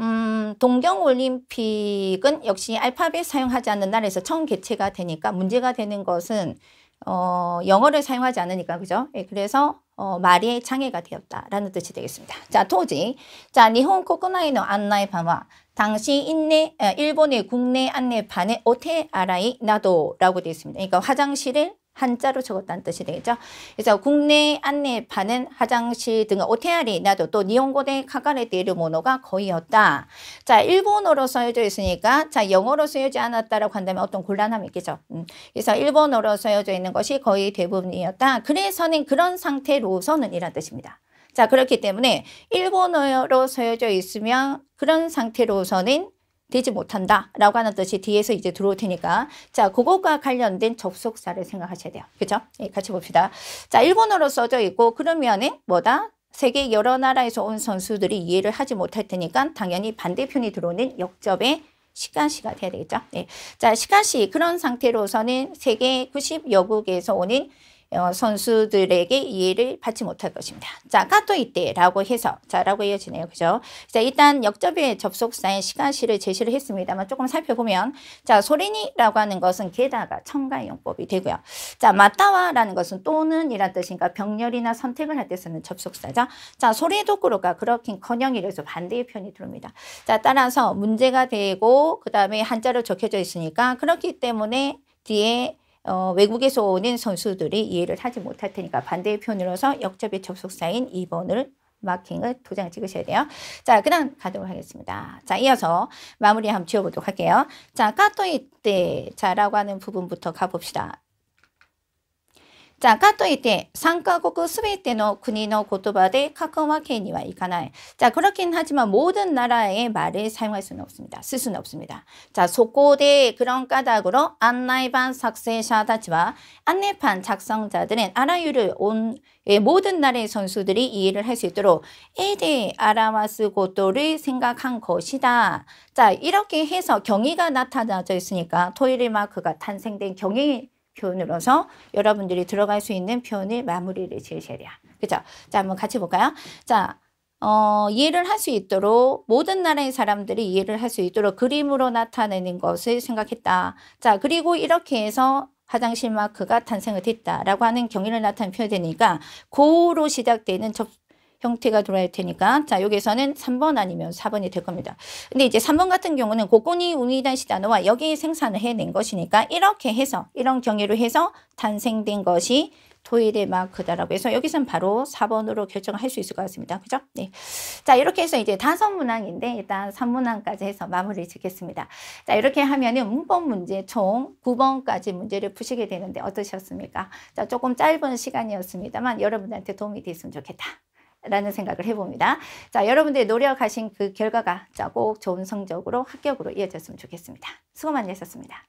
A: 음, 동경올림픽은 역시 알파벳 사용하지 않는 나라에서 처음 개최가 되니까 문제가 되는 것은 어, 영어를 사용하지 않으니까 그죠? 예, 그래서 어、 マリエチャ되었다라는뜻이되겠습니 다。 자当時、자日本国内の案内板は당시인내일본의국내안내판의오테아라이나도라고되어있습니다 그러니까 화장실을 한자로 적었다는 뜻이 되겠죠. 그래서 국내 안내파는 화장실 등 오테아리 나도 또 니혼고대 카가레데르 모노가 거의였다. 자, 일본어로 쓰여져 있으니까 자, 영어로 쓰여지 않았다라고 한다면 어떤 곤란함이 있겠죠. 음. 그래서 일본어로 쓰여져 있는 것이 거의 대부분이었다. 그래서는 그런 상태로서는 이란 뜻입니다. 자, 그렇기 때문에 일본어로 쓰여져 있으면 그런 상태로서는 되지 못한다 라고 하는 뜻이 뒤에서 이제 들어올 테니까 자 그것과 관련된 접속사를 생각하셔야 돼요 그죠 예, 같이 봅시다 자 일본어로 써져 있고 그러면은 뭐다 세계 여러 나라에서 온 선수들이 이해를 하지 못할 테니까 당연히 반대편이 들어오는 역접에 시간시가 돼야 되겠죠 예. 자 시간시 그런 상태로서는 세계 90여국에서 오는 어, 선수들에게 이해를 받지 못할 것입니다. 자, 까또 이때라고 해서 자라고 이어지네요. 그죠? 자, 일단 역접의 접속사인 시가시를 제시를 했습니다만 조금 살펴보면 자, 소리니라고 하는 것은 게다가 첨가용법이 되고요. 자, 맞다와라는 것은 또는 이란 뜻이니 병렬이나 선택을 할 때 쓰는 접속사죠. 자, 소리 도구로가 그렇긴커녕 이래서 반대의 편이 들어옵니다. 자, 따라서 문제가 되고 그 다음에 한자로 적혀져 있으니까 그렇기 때문에 뒤에 어, 외국에서 오는 선수들이 이해를 하지 못할 테니까 반대의 표현으로서 역접의 접속사인 2번을 마킹을 도장 찍으셔야 돼요. 자, 그다음 가도록 하겠습니다. 자, 이어서 마무리 한번 지어보도록 할게요. 자, 까또이때 자라고 하는 부분부터 가봅시다. ゃあかといって3カ国すべての国の言葉で書くわけ니와이카나い자 그렇긴 하지만 모든 나라의 말을 사용할 수는 없습니다. 쓸 수는 없습니다. 자, 속고대 그런 까닭으로 안내판 작성자たちは 안내판 작성자들은 아라유를 온 예, 모든 나라의 선수들이 이해를 할 수 있도록 에데 아라마스 고도를 생각한 것이다. 자, 이렇게 해서 경위가 나타나져 있으니까 토일의 마크가 탄생된 경위 표현으로서 여러분들이 들어갈 수 있는 표현을 마무리를 지으셔야 그죠? 자, 한번 같이 볼까요? 자, 어, 이해를 할 수 있도록 모든 나라의 사람들이 이해를 할 수 있도록 그림으로 나타내는 것을 생각했다. 자, 그리고 이렇게 해서 화장실 마크가 탄생을 했다라고 하는 경위를 나타낸 표현되니까 고로 시작되는 접, 형태가 들어야 테니까 자 여기서는 3번 아니면 4번이 될 겁니다. 근데 이제 3번 같은 경우는 고건이 우리단 시단어와 여기 생산을 해낸 것이니까 이렇게 해서 이런 경위로 해서 탄생된 것이 토일의 마크다라고 해서 여기선 바로 4번으로 결정할 수 있을 것 같습니다. 그죠? 네. 자, 이렇게 해서 이제 다섯 문항인데 일단 3문항까지 해서 마무리 짓겠습니다. 자, 이렇게 하면은 문법 문제 총 9번까지 문제를 푸시게 되는데 어떠셨습니까? 자, 조금 짧은 시간이었습니다만 여러분들한테 도움이 됐으면 좋겠다. 라는 생각을 해봅니다. 자, 여러분들이 노력하신 그 결과가 자, 꼭 좋은 성적으로 합격으로 이어졌으면 좋겠습니다. 수고 많이 하셨습니다.